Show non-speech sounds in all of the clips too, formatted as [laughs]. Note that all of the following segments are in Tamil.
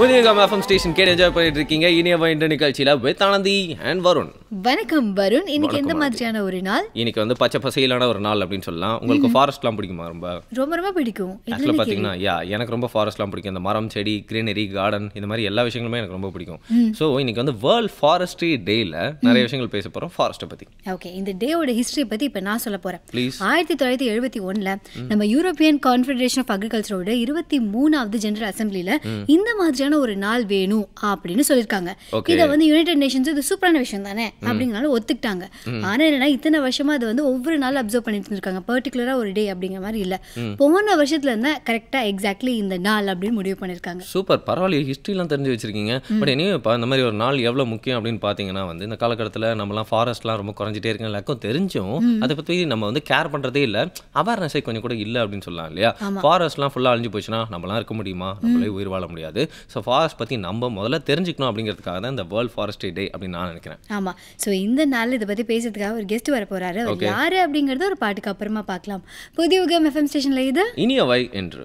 புதிய கமலஃபம் ஸ்டேஷன் கேட்டு என்ஜாய் பண்ணிட்டு இருக்கீங்க இனிய இன்று நிகழ்ச்சியில வித் ஆனந்தி அண்ட் வருண் வணக்கம் வருண் இன்னைக்கு எந்த மாதிரியான ஒரு நாள் இன்னைக்கு வந்து பச்சை பசையிலான ஒரு நாள் அப்படின்னு சொல்லலாம் உங்களுக்கு ஃபாரஸ்ட்லாம் பிடிக்குமா ரொம்ப ரொம்ப ரொம்ப பிடிக்கும் ஆக்சுவலாக பார்த்தீங்கன்னா யா எனக்கு ரொம்ப ஃபாரஸ்ட்லாம் பிடிக்கும் இந்த மரம் செடி கிரீனரி கார்டன் இந்த மாதிரி எல்லா விஷயங்களுமே எனக்கு ரொம்ப பிடிக்கும் ஸோ இன்னைக்கு வந்து வேர்ல்ட் ஃபாரஸ்ட்ரி டேல நிறைய விஷயங்கள் பேச போகிறோம் ஃபாரஸ்ட்டை பற்றி ஓகே இந்த டேவோட ஹிஸ்ட்ரி பற்றி இப்போ நான் சொல்ல போகிறேன் ப்ளீஸ் ஆயிரத்தி தொள்ளாயிரத்தி எழுபத்தி ஒன்றில் நம்ம யூரோப்பியன் கான்ஃபெடரேஷன் ஆஃப் அக்ரிகல்ச்சரோட இருபத்தி மூணாவது ஜென்ரல் அசம்பிளியில் இந்த மாதிரியான மாதிரியான ஒரு நாள் வேணும் அப்படின்னு சொல்லியிருக்காங்க இதை வந்து யுனைடெட் நேஷன்ஸ் இது சூப்பரான விஷயம் தானே அப்படிங்கிறனால ஒத்துக்கிட்டாங்க ஆனால் என்னன்னா இத்தனை வருஷமா அதை வந்து ஒவ்வொரு நாள் அப்சர்வ் பண்ணிட்டு இருக்காங்க பர்டிகுலராக ஒரு டே அப்படிங்கிற மாதிரி இல்லை போன வருஷத்துல இருந்தா கரெக்டாக எக்ஸாக்ட்லி இந்த நாள் அப்படின்னு முடிவு பண்ணியிருக்காங்க சூப்பர் பரவாயில்ல ஹிஸ்ட்ரிலாம் தெரிஞ்சு வச்சிருக்கீங்க பட் இப்போ இந்த மாதிரி ஒரு நாள் எவ்வளோ முக்கியம் அப்படின்னு பார்த்தீங்கன்னா வந்து இந்த காலகட்டத்தில் நம்மலாம் ஃபாரஸ்ட்லாம் ரொம்ப குறைஞ்சிட்டே இருக்கு எல்லாருக்கும் தெரிஞ்சும் அதை பற்றி நம்ம வந்து கேர் பண்ணுறதே இல்லை அவேர்னஸே கொஞ்சம் கூட இல்லை அப்படின்னு சொல்லலாம் இல்லையா ஃபாரஸ்ட்லாம் ஃபுல்லாக அழிஞ்சு போச்சுன்னா நம்மளாம் இருக்க முடியுமா நம்மளே உயிர் வாழ முடியாது ஸோ ஸோ ஃபாரஸ்ட் பற்றி நம்ம முதல்ல தெரிஞ்சுக்கணும் அப்படிங்கிறதுக்காக தான் இந்த வேர்ல்ட் ஃபாரஸ்ட்ரி டே அப்படின்னு நான் நினைக்கிறேன் ஆமாம் ஸோ இந்த நாள் இதை பற்றி பேசுறதுக்காக ஒரு கெஸ்ட் வர போகிறாரு அவர் யார் அப்படிங்கிறத ஒரு பாட்டுக்கு அப்புறமா பார்க்கலாம் புதிய உகம் எஃப்எம் ஸ்டேஷனில் இது வை என்று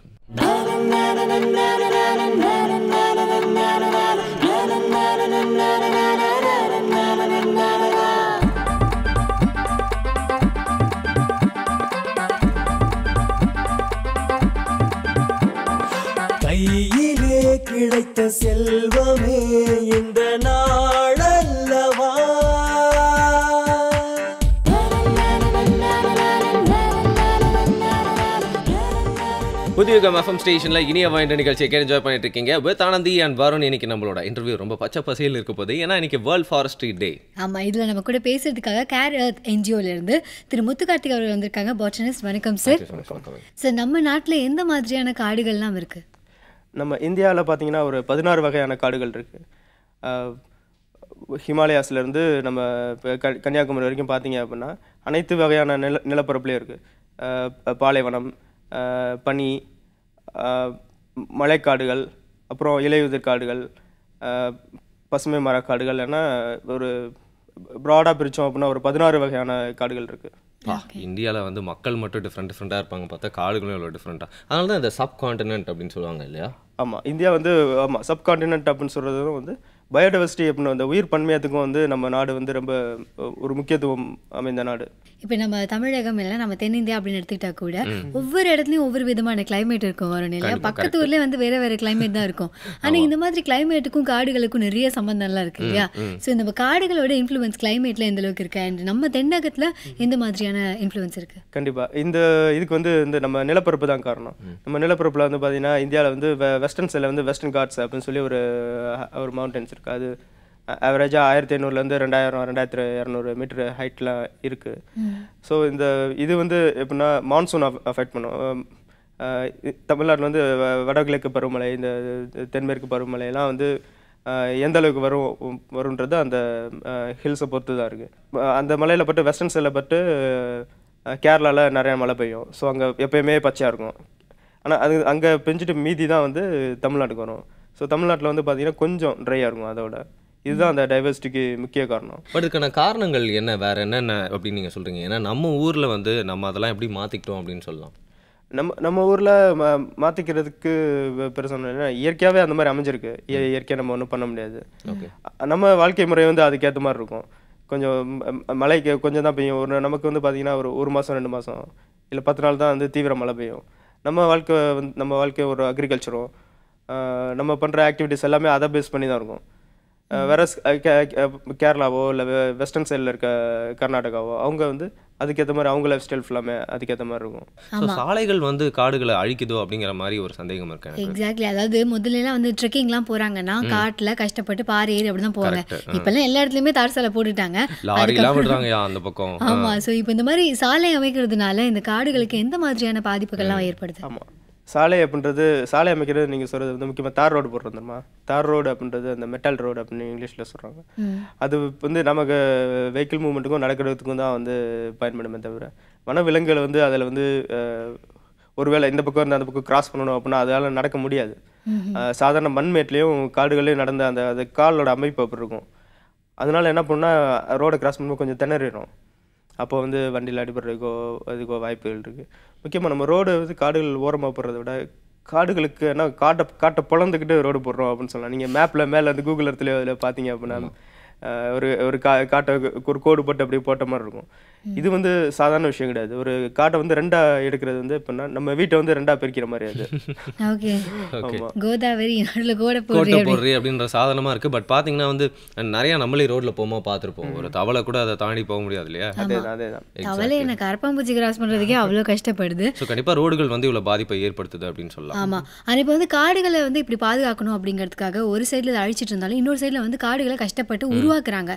கிடைத்த செல்வமே இந்த நாளல்லவா புதியுகம் எஃப்எம் ஸ்டேஷனில் இனிய வாய்ந்த நிகழ்ச்சியை கே என்ஜாய் பண்ணிட்டு இருக்கீங்க வித் ஆனந்தி அண்ட் வருண் இன்னைக்கு நம்மளோட இன்டர்வியூ ரொம்ப பச்சை பசையில் இருக்க போது ஏன்னா இன்னைக்கு வேர்ல்ட் ஃபாரஸ்ட்ரி டே ஆமாம் இதில் நம்ம கூட பேசுறதுக்காக கேர் எர்த் என்ஜிஓலேருந்து திரு முத்துக்கார்த்திக் அவர்கள் வந்திருக்காங்க பாட்சனிஸ்ட் வணக்கம் சார் சார் நம்ம நாட்டில் எந்த மாதிரியான காடுகள்லாம் இருக்குது நம்ம இந்தியாவில் பார்த்தீங்கன்னா ஒரு பதினாறு வகையான காடுகள் இருக்குது ஹிமாலயாஸ்லேருந்து நம்ம இப்போ கன்னியாகுமரி வரைக்கும் பார்த்தீங்க அப்படின்னா அனைத்து வகையான நில நிலப்பரப்புலேயும் இருக்குது பாலைவனம் பனி மலைக்காடுகள் அப்புறம் இலையுதிர் காடுகள் பசுமை மரக்காடுகள் என ஒரு ப்ராடாக பிரித்தோம் அப்படின்னா ஒரு பதினாறு வகையான காடுகள் இருக்குது பா இந்தியாவில் வந்து மக்கள் மட்டும் டிஃப்ரெண்ட் டிஃப்ரெண்ட்டாக இருப்பாங்க பார்த்தா காடுகளும் எவ்வளோ டிஃப்ரெண்ட்டாக அதனால தான் இந்த சப் காண்டினென்ட் அப்படின்னு சொல்லுவாங்க இல்லையா ஆமாம் இந்தியா வந்து ஆமாம் சப் காண்டினென்ட் அப்படின்னு சொல்கிறது வந்து பயோடைவர்சிட்டி அப்படின்னு அந்த உயிர் பன்மையத்துக்கும் வந்து நம்ம நாடு வந்து ரொம்ப ஒரு முக்கியத்துவம் அமைந்த நாடு இப்போ நம்ம தமிழகம் இல்லை நம்ம தென்னிந்தியா அப்படின்னு எடுத்துக்கிட்டா கூட ஒவ்வொரு இடத்துலையும் ஒவ்வொரு விதமான கிளைமேட் இருக்கும் வரும் இல்லையா பக்கத்து ஊர்லேயே வந்து வேற வேற கிளைமேட் தான் இருக்கும் ஆனால் இந்த மாதிரி கிளைமேட்டுக்கும் காடுகளுக்கும் நிறைய எல்லாம் இருக்கு இல்லையா ஸோ இந்த காடுகளோட இன்ஃபுளுன்ஸ் கிளைமேட்ல எந்த அளவுக்கு இருக்கு அண்ட் நம்ம தென்னகத்தில் எந்த மாதிரியான இன்ஃபுளுன்ஸ் இருக்கு கண்டிப்பாக இந்த இதுக்கு வந்து இந்த நம்ம நிலப்பரப்பு தான் காரணம் நம்ம நிலப்பரப்பில் வந்து பார்த்தீங்கன்னா இந்தியாவில் வந்து வெஸ்டர்ன் சைடில் வந்து வெஸ்டர்ன் காட்ஸ் அப்படின்னு சொல்லி ஒரு ஒரு மவுண்டன்ஸ் இருக்கு இருக்குது அது ஆவரேஜாக ஆயிரத்தி ஐநூறுலேருந்து ரெண்டாயிரம் ரெண்டாயிரத்து இரநூறு மீட்ரு ஹைட்டில் இருக்குது ஸோ இந்த இது வந்து எப்படின்னா மான்சூன் அஃபெக்ட் பண்ணும் தமிழ்நாட்டில் வந்து வடகிழக்கு பருவமழை இந்த தென்மேற்கு பருவமழையெல்லாம் வந்து எந்த அளவுக்கு வரும் வரும்ன்றது அந்த ஹில்ஸை பொறுத்து தான் இருக்குது அந்த மலையில் பட்டு வெஸ்டர்ன் சைடில் பட்டு கேரளாவில் நிறையா மழை பெய்யும் ஸோ அங்கே எப்போயுமே பச்சையாக இருக்கும் ஆனால் அது அங்கே பெஞ்சிட்டு மீதி தான் வந்து தமிழ்நாட்டுக்கு வரும் ஸோ தமிழ்நாட்டில் வந்து பார்த்தீங்கன்னா கொஞ்சம் ட்ரையாக இருக்கும் அதோட இதுதான் அந்த டைவர்சிட்டிக்கு முக்கிய காரணம் பட் இதுக்கான காரணங்கள் என்ன வேறு என்னென்ன அப்படின்னு நீங்கள் சொல்கிறீங்க ஏன்னா நம்ம ஊரில் வந்து நம்ம அதெல்லாம் எப்படி மாற்றிக்கிட்டோம் அப்படின்னு சொல்லலாம் நம்ம நம்ம ஊரில் மா மாற்றிக்கிறதுக்கு பெருசாக இயற்கையாகவே அந்த மாதிரி அமைஞ்சிருக்கு இயற்கையாக நம்ம ஒன்றும் பண்ண முடியாது ஓகே நம்ம வாழ்க்கை முறை வந்து அதுக்கேற்ற மாதிரி இருக்கும் கொஞ்சம் மழைக்கு கொஞ்சம் தான் பெய்யும் ஒரு நமக்கு வந்து பார்த்திங்கன்னா ஒரு ஒரு மாதம் ரெண்டு மாதம் இல்லை பத்து நாள் தான் வந்து தீவிர மழை பெய்யும் நம்ம வாழ்க்கை வந்து நம்ம வாழ்க்கை ஒரு அக்ரிகல்ச்சரும் நம்ம பண்ணுற ஆக்டிவிட்டிஸ் எல்லாமே அதை பேஸ் பண்ணி தான் இருக்கும் வேற கேரளாவோ இல்லை வெஸ்டர்ன் சைடில் இருக்க கர்நாடகாவோ அவங்க வந்து அதுக்கேற்ற மாதிரி அவங்க லைஃப் ஸ்டைல் ஃபுல்லாமே அதுக்கேற்ற மாதிரி இருக்கும் ஸோ சாலைகள் வந்து காடுகளை அழிக்குதோ அப்படிங்கிற மாதிரி ஒரு சந்தேகம் இருக்கு எக்ஸாக்ட்லி அதாவது முதல்லலாம் வந்து ட்ரெக்கிங்லாம் போகிறாங்கன்னா காட்டில் கஷ்டப்பட்டு பாறை ஏறி அப்படி தான் போவாங்க இப்போல்லாம் எல்லா இடத்துலையுமே தார் சாலை போட்டுட்டாங்க அந்த பக்கம் ஆமாம் ஸோ இப்போ இந்த மாதிரி சாலை அமைக்கிறதுனால இந்த காடுகளுக்கு எந்த மாதிரியான பாதிப்புகள்லாம் ஏற்படுது ஆமாம் சாலை அப்படின்றது சாலை அமைக்கிறது நீங்கள் சொல்கிறது வந்து முக்கியமாக தார் ரோடு போடுறது தார் ரோடு அப்படின்றது அந்த மெட்டல் ரோடு அப்படின்னு இங்கிலீஷில் சொல்கிறாங்க அது வந்து நமக்கு வெஹிக்கிள் மூவ்மெண்ட்டுக்கும் நடக்கிறதுக்கும் தான் வந்து பயன்படுமே தவிர வனவிலங்குகளை வந்து அதில் வந்து ஒருவேளை இந்த பக்கம் இருந்து அந்த பக்கம் கிராஸ் பண்ணணும் அப்படின்னா அதால் நடக்க முடியாது சாதாரண மண்மேட்லேயும் காடுகள்லேயும் நடந்த அந்த அது காலோட அமைப்பு அப்படி இருக்கும் அதனால என்ன பண்ணால் ரோடை கிராஸ் பண்ணும்போது கொஞ்சம் திணறிடும் அப்போ வந்து வண்டியில் அடிபடுறதுக்கோ அதுக்கோ வாய்ப்புகள் இருக்குது முக்கியமாக நம்ம ரோடு வந்து காடுகள் ஓரமாக போடுறத விட காடுகளுக்கு ஏன்னா காட்டை காட்டை பிளந்துக்கிட்டு ரோடு போடுறோம் அப்படின்னு சொல்லலாம் நீங்கள் மேப்பில் மேலே வந்து கூகுள் இடத்துலையோ அதில் பார்த்தீங்க அப்படின்னா ஒரு ஒரு கா காட்டை ஒரு கோடு போட்டு அப்படியே போட்ட மாதிரி இருக்கும் இது வந்து சாதாரண விஷயம் கிடையாது ஒரு காட்டை வந்து ரெண்டா எடுக்கிறது வந்து எப்படின்னா நம்ம வீட்டை வந்து ரெண்டா பிரிக்கிற மாதிரி அது [laughs] கோதாவரி கோட்டை போடுறி அப்படின்ற சாதனமா இருக்கு பட் பாத்தீங்கன்னா வந்து நிறைய நம்மளே ரோட்ல போமா பாத்துருப்போம் ஒரு தவளை கூட அதை தாண்டி போக முடியாது இல்லையா அதே அதேதான் தவளை எனக்கு கரப்பாம்பூச்சி கிராஸ் பண்றதுக்கே அவ்வளவு கஷ்டப்படுது ஸோ கண்டிப்பா ரோடுகள் வந்து இவ்வளவு பாதிப்பை ஏற்படுத்துது அப்படின்னு சொல்லலாம் ஆமா ஆனா இப்போ வந்து காடுகளை வந்து இப்படி பாதுகாக்கணும் அப்படிங்கிறதுக்காக ஒரு சைடுல அழிச்சிட்டு இருந்தாலும் இன்னொரு சைடுல வந்து காடுகளை கஷ்டப்பட்டு உருவா உருவாக்குறாங்க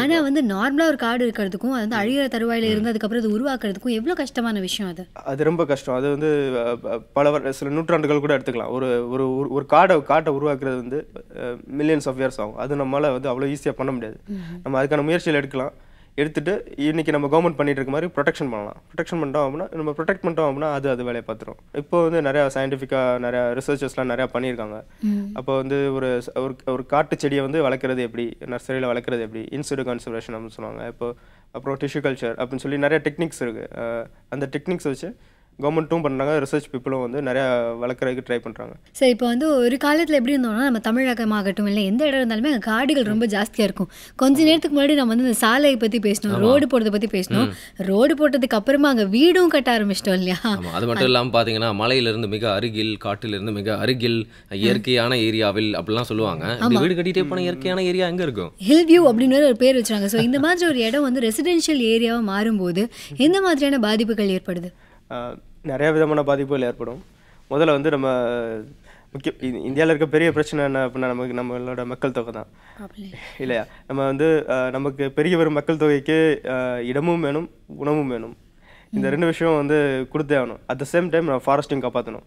ஆனால் வந்து நார்மலாக ஒரு காடு இருக்கிறதுக்கும் அது வந்து அழிகிற தருவாயில இருந்து அதுக்கப்புறம் அது உருவாக்குறதுக்கும் எவ்வளோ கஷ்டமான விஷயம் அது அது ரொம்ப கஷ்டம் அது வந்து பல சில நூற்றாண்டுகள் கூட எடுத்துக்கலாம் ஒரு ஒரு ஒரு காடை காட்டை உருவாக்குறது வந்து மில்லியன்ஸ் ஆஃப் இயர்ஸ் ஆகும் அது நம்மளால் வந்து அவ்வளோ ஈஸியாக பண்ண முடியாது நம்ம அதுக்கான முயற்சியில் எடுக்கலாம் எடுத்துகிட்டு இன்றைக்கி நம்ம கவர்மெண்ட் பண்ணிட்டு இருக்க மாதிரி ப்ரொடெக்ஷன் பண்ணலாம் ப்ரொடெக்ஷன் பண்ணிட்டோம் அப்படின்னா நம்ம ப்ரொடெக்ட் பண்ணிட்டோம் அப்படின்னா அது அது வேலையை பார்த்துரும் இப்போ வந்து நிறையா சயின்டிஃபிக்காக நிறையா ரிசர்ச்சஸ்லாம் நிறையா பண்ணியிருக்காங்க அப்போ வந்து ஒரு ஒரு காட்டு செடியை வந்து வளர்க்குறது எப்படி நர்சரியில் வளர்க்குறது எப்படி இன்சூடு கன்சர்வேஷன் அப்படின்னு சொல்லுவாங்க இப்போ அப்புறம் டிஷ்யூ கல்ச்சர் அப்படின்னு சொல்லி நிறைய டெக்னிக்ஸ் இருக்குது அந்த டெக்னிக்ஸ் வச்சு கவர்மெண்ட்டும் பண்ணுறாங்க ரிசர்ச் பீப்புளும் வந்து நிறையா வளர்க்குறதுக்கு ட்ரை பண்ணுறாங்க சார் இப்போ வந்து ஒரு காலத்தில் எப்படி இருந்தோம்னா நம்ம தமிழகமாகட்டும் இல்லை எந்த இடம் இருந்தாலுமே அங்கே காடுகள் ரொம்ப ஜாஸ்தியாக இருக்கும் கொஞ்ச நேரத்துக்கு முன்னாடி நம்ம வந்து இந்த சாலையை பற்றி பேசணும் ரோடு போடுறதை பற்றி பேசணும் ரோடு போட்டதுக்கு அப்புறமா அங்கே வீடும் கட்ட ஆரம்பிச்சிட்டோம் இல்லையா அது மட்டும் இல்லாமல் பார்த்தீங்கன்னா மலையிலிருந்து மிக அருகில் காட்டிலிருந்து மிக அருகில் இயற்கையான ஏரியாவில் அப்படிலாம் சொல்லுவாங்க வீடு கட்டிகிட்டே போன இயற்கையான ஏரியா எங்கே இருக்கும் ஹில் வியூ அப்படின்னு ஒரு பேர் வச்சுறாங்க ஸோ இந்த மாதிரி ஒரு இடம் வந்து ரெசிடென்ஷியல் ஏரியாவாக மாறும்போது எந்த மாதிரியான பாதிப்புகள் ஏற்படுது நிறையா விதமான பாதிப்புகள் ஏற்படும் முதல்ல வந்து நம்ம முக்கிய இந்தியாவில் இருக்க பெரிய பிரச்சனை என்ன அப்படின்னா நமக்கு நம்மளோட மக்கள் தொகை தான் இல்லையா நம்ம வந்து நமக்கு பெரிய வரும் மக்கள் தொகைக்கு இடமும் வேணும் உணவும் வேணும் இந்த ரெண்டு விஷயம் வந்து கொடுத்தே ஆகணும் அட் த சேம் டைம் நம்ம ஃபாரஸ்ட்டையும் காப்பாற்றணும்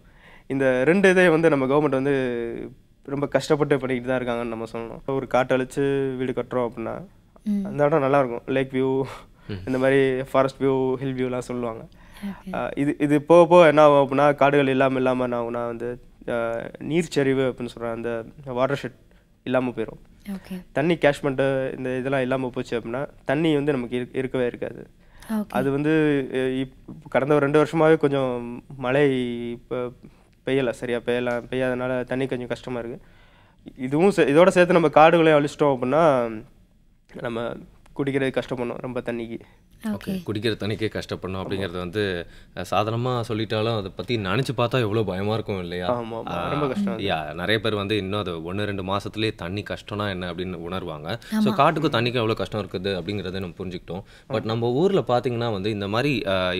இந்த ரெண்டு இதையும் வந்து நம்ம கவர்மெண்ட் வந்து ரொம்ப கஷ்டப்பட்டு பண்ணிக்கிட்டு தான் இருக்காங்கன்னு நம்ம சொல்லணும் ஒரு காட்டை அழிச்சு வீடு கட்டுறோம் அப்படின்னா அந்த இடம் நல்லாயிருக்கும் லேக் வியூ இந்த மாதிரி ஃபாரஸ்ட் வியூ ஹில் வியூலாம் சொல்லுவாங்க இது இது போக போக என்ன ஆகும் அப்படின்னா காடுகள் இல்லாமல் இல்லாமல் என்ன ஆகும்னா வந்து நீர்ச்சரிவு அப்படின்னு சொல்கிறேன் அந்த வாட்டர் ஷெட் இல்லாமல் போயிடும் தண்ணி கேஷ்மெண்ட்டு இந்த இதெல்லாம் இல்லாமல் போச்சு அப்படின்னா தண்ணி வந்து நமக்கு இருக்கவே இருக்காது அது வந்து கடந்த ஒரு ரெண்டு வருஷமாகவே கொஞ்சம் மழை இப்போ பெய்யலை சரியாக பெய்யலாம் பெய்யாதனால தண்ணி கொஞ்சம் கஷ்டமாக இருக்குது இதுவும் இதோட சேர்த்து நம்ம காடுகளையும் அழிச்சிட்டோம் அப்படின்னா நம்ம குடிக்கிறது கஷ்டப்படணும் ரொம்ப தண்ணிக்கு ஓகே குடிக்கிற தண்ணிக்கே கஷ்டப்படணும் அப்படிங்கிறது வந்து சாதாரணமாக சொல்லிட்டாலும் அதை பற்றி நினச்சி பார்த்தா எவ்வளோ பயமாக இருக்கும் இல்லையா ரொம்ப கஷ்டம் யா நிறைய பேர் வந்து இன்னும் அது ஒன்று ரெண்டு மாதத்துலேயே தண்ணி கஷ்டம்னா என்ன அப்படின்னு உணர்வாங்க ஸோ காட்டுக்கும் தண்ணிக்கும் எவ்வளோ கஷ்டம் இருக்குது அப்படிங்கிறத நம்ம புரிஞ்சுக்கிட்டோம் பட் நம்ம ஊரில் பார்த்தீங்கன்னா வந்து இந்த மாதிரி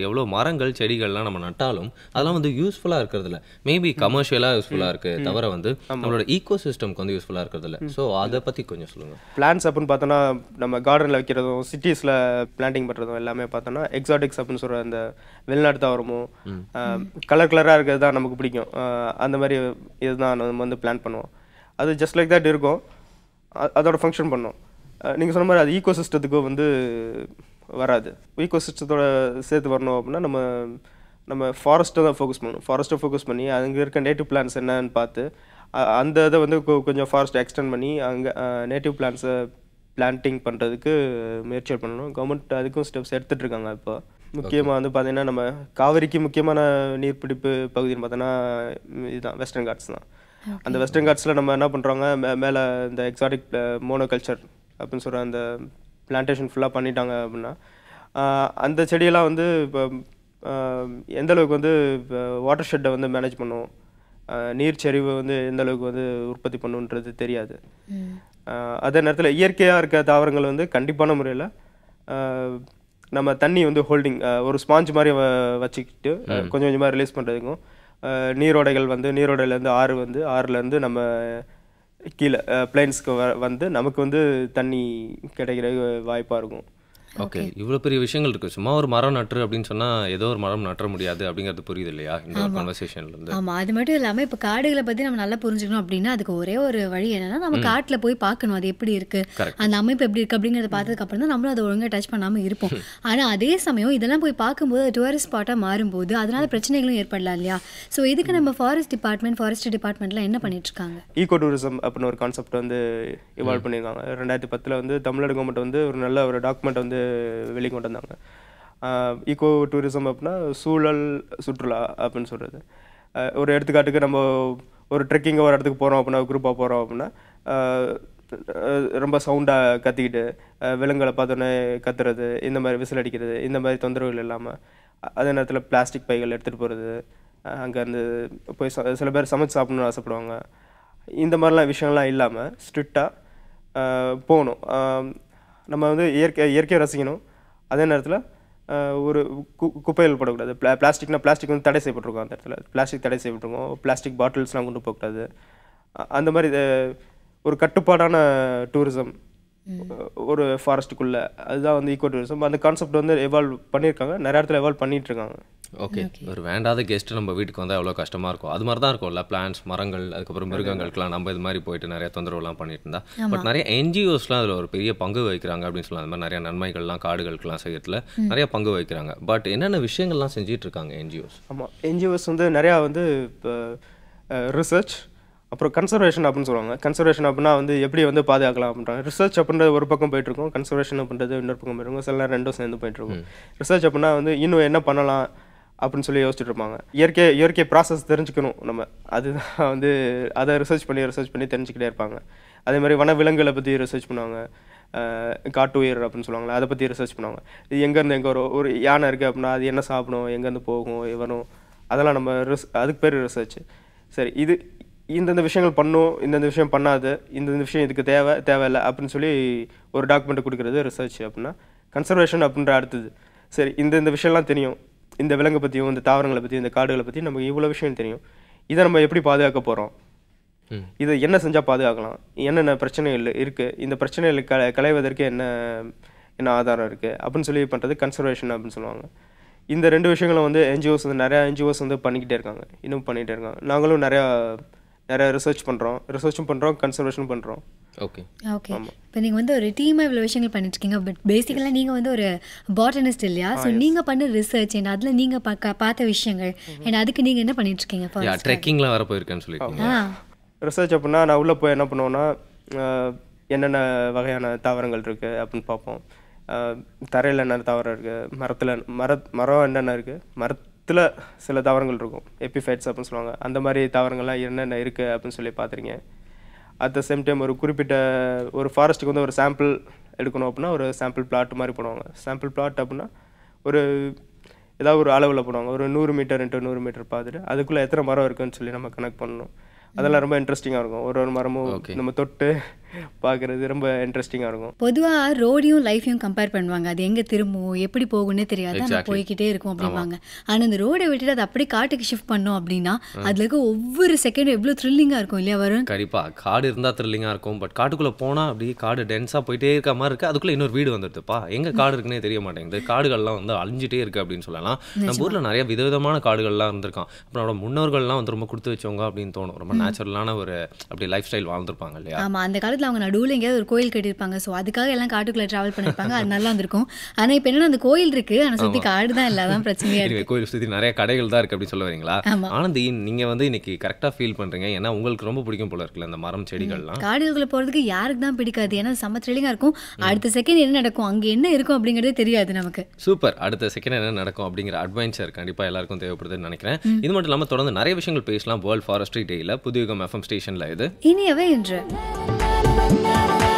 எவ்வளோ மரங்கள் செடிகள்லாம் நம்ம நட்டாலும் அதெல்லாம் வந்து யூஸ்ஃபுல்லாக இருக்கிறதுல மேபி கமர்ஷியலாக யூஸ்ஃபுல்லாக இருக்குது தவிர வந்து நம்மளோட ஈகோ சிஸ்டம்க்கு வந்து யூஸ்ஃபுல்லாக இருக்கிறதுல ஸோ அதை பற்றி கொஞ்சம் சொல்லுங்கள் பிளான்ஸ் அப்படின்னு பார்த்தோன்னா நம்ம கார்டனில் வைக்கிறதும் சிட்டிஸில் பிளான்டிங் பண்ணுறதும் எல்லாமே பார்த்தோன்னா எக்ஸாட்டிக்ஸ் அப்படின்னு சொல்கிற அந்த வெளிநாட்டு வருமோ கலர் கலராக இருக்கிறது தான் நமக்கு பிடிக்கும் அந்த மாதிரி இதுதான் நம்ம வந்து பிளான் பண்ணுவோம் அது ஜஸ்ட் லைக் தட் இருக்கும் அதோட ஃபங்க்ஷன் பண்ணோம் நீங்கள் சொன்ன மாதிரி அது ஈகோ சிஸ்டத்துக்கு வந்து வராது ஈகோ சிஸ்டத்தோட சேர்த்து வரணும் அப்படின்னா நம்ம நம்ம ஃபாரஸ்ட்டை தான் ஃபோக்கஸ் பண்ணணும் ஃபாரஸ்ட்டை ஃபோக்கஸ் பண்ணி அங்கே இருக்க நேட்டிவ் பிளான்ஸ் என்னன்னு பார்த்து அந்த இதை வந்து கொஞ்சம் ஃபாரஸ்ட் எக்ஸ்டெண்ட் பண்ணி அங்கே நேட்டிவ் பிளான்ஸை பிளான்டிங் பண்ணுறதுக்கு முயற்சி பண்ணணும் கவர்மெண்ட் அதுக்கும் ஸ்டெப்ஸ் இருக்காங்க இப்போ முக்கியமாக வந்து பார்த்திங்கன்னா நம்ம காவிரிக்கு முக்கியமான நீர்பிடிப்பு பகுதின்னு பார்த்தோன்னா இதுதான் வெஸ்டர்ன் காட்ஸ் தான் அந்த வெஸ்டர்ன் காட்ஸில் நம்ம என்ன பண்ணுறாங்க மே மேலே இந்த எக்ஸாட்டிக் மோனோகல்ச்சர் அப்படின்னு சொல்கிற அந்த பிளான்டேஷன் ஃபுல்லாக பண்ணிட்டாங்க அப்படின்னா அந்த செடியெல்லாம் வந்து இப்போ எந்த அளவுக்கு வந்து வாட்டர் ஷெட்டை வந்து மேனேஜ் பண்ணும் நீர் செறிவு வந்து எந்த அளவுக்கு வந்து உற்பத்தி பண்ணுன்றது தெரியாது அதே நேரத்தில் இயற்கையாக இருக்க தாவரங்கள் வந்து கண்டிப்பான முறையில் நம்ம தண்ணி வந்து ஹோல்டிங் ஒரு ஸ்பாஞ்ச் மாதிரி வச்சுக்கிட்டு கொஞ்சம் கொஞ்சமாக ரிலீஸ் பண்ணுறதுக்கும் நீரோடைகள் வந்து நீரோடையிலேருந்து ஆறு வந்து ஆறுலேருந்து நம்ம கீழே பிளைன்ஸ்க்கு வந்து நமக்கு வந்து தண்ணி கிடைக்கிற வாய்ப்பாக இருக்கும் ஓகே இவ்வளோ பெரிய விஷயங்கள் இருக்குது சும்மா ஒரு மரம் நட்டு அப்படின்னு சொன்னால் ஏதோ ஒரு மரம் நட்ட முடியாது அப்படிங்கிறது புரியுது இல்லையா இந்த ஒரு கன்வர்சேஷன்லேருந்து ஆமாம் அது மட்டும் இல்லாமல் இப்போ காடுகளை பற்றி நம்ம நல்லா புரிஞ்சுக்கணும் அப்படின்னா அதுக்கு ஒரே ஒரு வழி என்னன்னா நம்ம காட்டில் போய் பார்க்கணும் அது எப்படி இருக்குது அந்த அமைப்பு எப்படி இருக்கு அப்படிங்கிறத அப்புறம் தான் நம்மளும் அதை ஒழுங்காக டச் பண்ணாமல் இருப்போம் ஆனால் அதே சமயம் இதெல்லாம் போய் பார்க்கும்போது டூரிஸ்ட் ஸ்பாட்டாக மாறும்போது அதனால பிரச்சனைகளும் ஏற்படலாம் இல்லையா ஸோ இதுக்கு நம்ம ஃபாரஸ்ட் டிபார்ட்மெண்ட் ஃபாரஸ்ட் டிபார்ட்மெண்ட்லாம் என்ன பண்ணிட்டு இருக்காங்க ஈகோ டூரிசம் அப்படின்னு ஒரு கான்செப்ட் வந்து இவால்வ் பண்ணியிருக்காங்க ரெண்டாயிரத்தி பத்தில் வந்து தமிழ்நாடு கவர்மெண்ட் வந்து ஒரு நல்ல ஒரு டாக்குமெண்ட் வந்து வெளிக்கொண்டு வந்தாங்க ஈகோ டூரிசம் அப்படின்னா சூழல் சுற்றுலா அப்படின்னு சொல்கிறது ஒரு எடுத்துக்காட்டுக்கு நம்ம ஒரு ட்ரெக்கிங் ஒரு இடத்துக்கு போகிறோம் அப்படின்னா குரூப்பாக போகிறோம் அப்படின்னா ரொம்ப சவுண்டாக கத்திக்கிட்டு விலங்குகளை பார்த்தோன்னே கத்துறது இந்த மாதிரி விசில் அடிக்கிறது இந்த மாதிரி தொந்தரவுகள் இல்லாமல் அதே நேரத்தில் பிளாஸ்டிக் பைகள் எடுத்துகிட்டு போகிறது அங்கேருந்து போய் சில பேர் சமைச்சு சாப்பிடணும்னு ஆசைப்படுவாங்க இந்த மாதிரிலாம் விஷயங்கள்லாம் இல்லாமல் ஸ்ட்ரிக்டாக போகணும் நம்ம வந்து இயற்கை இயற்கையை ரசிக்கணும் அதே நேரத்தில் ஒரு கு குப்பைகள் போடக்கூடாது பிளா பிளாஸ்டிக்னா பிளாஸ்டிக் வந்து தடை செய்யப்பட்டிருக்கோம் அந்த இடத்துல பிளாஸ்டிக் தடை செய்யப்பட்டிருக்கோம் பிளாஸ்டிக் பாட்டில்ஸ்லாம் கொண்டு போகக்கூடாது அந்த மாதிரி ஒரு கட்டுப்பாடான டூரிசம் ஒரு ஃபாரஸ்ட்டுக்குள்ளே அதுதான் வந்து ஈக்கோ டூரிசம் அந்த கான்செப்ட் வந்து எவால்வ் பண்ணியிருக்காங்க நிறைய இடத்துல எவால்வ் பண்ணிட்டு இருக்காங்க ஓகே ஒரு வேண்டாத கெஸ்ட்டு நம்ம வீட்டுக்கு வந்தால் எவ்வளோ கஷ்டமாக இருக்கும் அது மாதிரி தான் இருக்கும்ல பிளான்ஸ் மரங்கள் அதுக்கப்புறம் மிருகங்களுக்குலாம் நம்ம இது மாதிரி போயிட்டு நிறைய தொந்தரவுலாம் பண்ணிட்டு இருந்தா பட் நிறைய என்ஜிஓஸ்லாம் அதில் ஒரு பெரிய பங்கு வகிக்கிறாங்க அப்படின்னு சொல்லலாம் அந்த மாதிரி நிறைய நன்மைகள்லாம் காடுகளுக்குலாம் செய்யறதுல நிறைய பங்கு வகிக்கிறாங்க பட் என்னென்ன விஷயங்கள்லாம் செஞ்சிட்டு இருக்காங்க என்ஜிஓஸ் ஆமாம் என்ஜிஓஸ் வந்து நிறையா வந்து ரிசர்ச் அப்புறம் கன்சர்வேஷன் அப்படின்னு சொல்லுவாங்க கன்சர்வேஷன் அப்படின்னா வந்து எப்படி வந்து பாதுகாக்கலாம் அப்படின்றாங்க ரிசர்ச் அப்படின்றது ஒரு பக்கம் போயிட்டுருக்கும் கன்சர்வேஷன் அப்படின்றது இன்னொரு பக்கம் போயிருக்கும் சில நேரம் ரெண்டும் சேர்ந்து போயிட்டுருக்கும் ரிசர்ச் அப்படின்னா வந்து இன்னும் என்ன பண்ணலாம் அப்படின்னு சொல்லி யோசிச்சுட்டு இருப்பாங்க இயற்கை இயற்கை ப்ராசஸ் தெரிஞ்சுக்கணும் நம்ம அதுதான் வந்து அதை ரிசர்ச் பண்ணி ரிசர்ச் பண்ணி தெரிஞ்சுக்கிட்டே இருப்பாங்க அதே மாதிரி வனவிலங்குகளை பற்றி ரிசர்ச் பண்ணுவாங்க காட்டு உயிர் அப்படின்னு சொல்லுவாங்களே அதை பற்றி ரிசர்ச் பண்ணுவாங்க இது எங்கேருந்து எங்கே வரும் ஒரு யானை இருக்குது அப்படின்னா அது என்ன சாப்பிடும் எங்கேருந்து போகும் வரும் அதெல்லாம் நம்ம ரிஸ் அதுக்கு பேர் ரிசர்ச் சரி இது இந்தந்த விஷயங்கள் பண்ணும் இந்தந்த விஷயம் பண்ணாது இந்தந்த விஷயம் இதுக்கு தேவை தேவையில்லை அப்படின்னு சொல்லி ஒரு டாக்குமெண்ட் கொடுக்குறது ரிசர்ச் அப்படின்னா கன்சர்வேஷன் அப்படின்ற அடுத்தது சரி இந்த இந்த விஷயம்லாம் தெரியும் இந்த விலங்கை பற்றியும் இந்த தாவரங்களை பற்றியும் இந்த காடுகளை பற்றி நமக்கு இவ்வளோ விஷயம் தெரியும் இதை நம்ம எப்படி பாதுகாக்க போகிறோம் இதை என்ன செஞ்சால் பாதுகாக்கலாம் என்னென்ன பிரச்சனைகள் இருக்குது இந்த பிரச்சனைகள் க களைவதற்கு என்ன என்ன ஆதாரம் இருக்குது அப்படின்னு சொல்லி பண்ணுறது கன்சர்வேஷன் அப்படின்னு சொல்லுவாங்க இந்த ரெண்டு விஷயங்களும் வந்து என்ஜிஓஸ் வந்து நிறையா என்ஜிஓஸ் வந்து பண்ணிக்கிட்டே இருக்காங்க இன்னும் பண்ணிகிட்டே இருக்காங்க நாங்களும் நிறையா நிறைய ரிசர்ச் பண்ணுறோம் ரிசர்ச்சும் பண்ணுறோம் கன்சர்வேஷன் பண்ணுறோம் ஓகே ஓகே இப்போ நீங்கள் வந்து ஒரு டீமாக இவ்வளோ விஷயங்கள் பண்ணிட்டுருக்கீங்க பட் பேசிக்கலாக நீங்கள் வந்து ஒரு பாட்டனிஸ்ட் இல்லையா ஸோ நீங்கள் பண்ண ரிசர்ச் அண்ட் அதில் நீங்கள் பார்க்க பார்த்த விஷயங்கள் அண்ட் அதுக்கு நீங்கள் என்ன பண்ணிட்டுருக்கீங்க ட்ரெக்கிங்லாம் வர போயிருக்கேன்னு சொல்லியிருக்கீங்க ரிசர்ச் அப்படின்னா நான் உள்ளே போய் என்ன பண்ணுவேன்னா என்னென்ன வகையான தாவரங்கள் இருக்குது அப்படின்னு பார்ப்போம் தரையில் என்னென்ன தாவரம் இருக்குது மரத்தில் மர மரம் என்னென்ன இருக்குது மரத் த்தில் சில தாவரங்கள் இருக்கும் எப்பிஃபைட்ஸ் அப்படின்னு சொல்லுவாங்க அந்த மாதிரி தாவரங்கள்லாம் என்னென்ன இருக்குது அப்படின்னு சொல்லி பார்த்துருங்க அட் த சேம் டைம் ஒரு குறிப்பிட்ட ஒரு ஃபாரஸ்ட்டுக்கு வந்து ஒரு சாம்பிள் எடுக்கணும் அப்படின்னா ஒரு சாம்பிள் பிளாட் மாதிரி போடுவாங்க சாம்பிள் பிளாட் அப்படின்னா ஒரு ஏதாவது ஒரு அளவில் போடுவாங்க ஒரு நூறு மீட்டர் ரெண்டு நூறு மீட்டர் பார்த்துட்டு அதுக்குள்ளே எத்தனை மரம் இருக்குன்னு சொல்லி நம்ம கனெக்ட் பண்ணணும் அதெல்லாம் ரொம்ப இன்ட்ரெஸ்டிங்காக இருக்கும் ஒரு ஒரு மரமும் நம்ம தொட்டு பார்க்குறது ரொம்ப இன்ட்ரெஸ்டிங்காக இருக்கும் பொதுவாக ரோடியும் லைஃபையும் கம்பேர் பண்ணுவாங்க அது எங்கே திரும்பவும் எப்படி போகும்னே தெரியாது நம்ம போய்கிட்டே இருக்கும் அப்படிம்பாங்க ஆனால் அந்த ரோடை விட்டுட்டு அதை அப்படி காட்டுக்கு ஷிஃப்ட் பண்ணோம் அப்படின்னா அதில் இருக்க ஒவ்வொரு செகண்டும் எவ்வளோ த்ரில்லிங்காக இருக்கும் இல்லையா வரும் கண்டிப்பாக காடு இருந்தால் த்ரில்லிங்காக இருக்கும் பட் காட்டுக்குள்ளே போனால் அப்படி காடு டென்ஸாக போயிட்டே இருக்க மாதிரி இருக்குது அதுக்குள்ளே இன்னொரு வீடு வந்துடுதுப்பா எங்கே காடு இருக்குன்னே தெரிய மாட்டேங்குது காடுகள்லாம் வந்து அழிஞ்சிட்டே இருக்குது அப்படின்னு சொல்லலாம் நம்ம ஊரில் நிறைய விதவிதமான காடுகள்லாம் இருந்திருக்கான் அப்புறம் நம்மளோட முன்னோர்கள்லாம் வந்து ரொம்ப கொடுத்து வச்சவங்க அப்படின்னு தோணும் ரொம்ப நேச்சுரலான ஒரு அப்படி லைஃப் ஸ்டைல் வாழ்ந்துருப்பாங்க இல்லையா ஆமாம் அந்த காலத்தில் வீட்டில் அவங்க நடுவில் எங்கேயாவது ஒரு கோயில் கட்டியிருப்பாங்க ஸோ அதுக்காக எல்லாம் காட்டுக்குள்ளே ட்ராவல் பண்ணியிருப்பாங்க அது நல்லா இருந்திருக்கும் ஆனால் இப்போ என்னென்னா அந்த கோயில் இருக்குது ஆனால் சுற்றி காடு தான் இல்லை அதான் பிரச்சனையாக [laughs] இருக்குது கோயில் சுற்றி நிறைய கடைகள் தான் இருக்குது அப்படின்னு சொல்ல வரீங்களா ஆனந்த் நீங்கள் வந்து இன்னைக்கு கரெக்டாக ஃபீல் பண்ணுறீங்க ஏன்னா உங்களுக்கு ரொம்ப பிடிக்கும் போல இருக்குல்ல அந்த மரம் செடிகள்லாம் காடுகளுக்குள்ள போகிறதுக்கு யாருக்கு தான் பிடிக்காது ஏன்னா செம்ம த்ரில்லிங்காக இருக்கும் அடுத்த செகண்ட் என்ன நடக்கும் அங்கே என்ன இருக்கும் அப்படிங்கிறதே தெரியாது நமக்கு சூப்பர் அடுத்த செகண்ட் என்ன நடக்கும் அப்படிங்கிற அட்வென்ச்சர் கண்டிப்பாக எல்லாருக்கும் தேவைப்படுதுன்னு நினைக்கிறேன் இது மட்டும் இல்லாமல் தொடர்ந்து நிறைய விஷயங்கள் பேசலாம் வேர்ல்ட் ஃபாரஸ்ட்ரி டேயில் புதுயுகம் எஃப்எம் ஸ்டேஷனில் இது இனியவை என்று na na na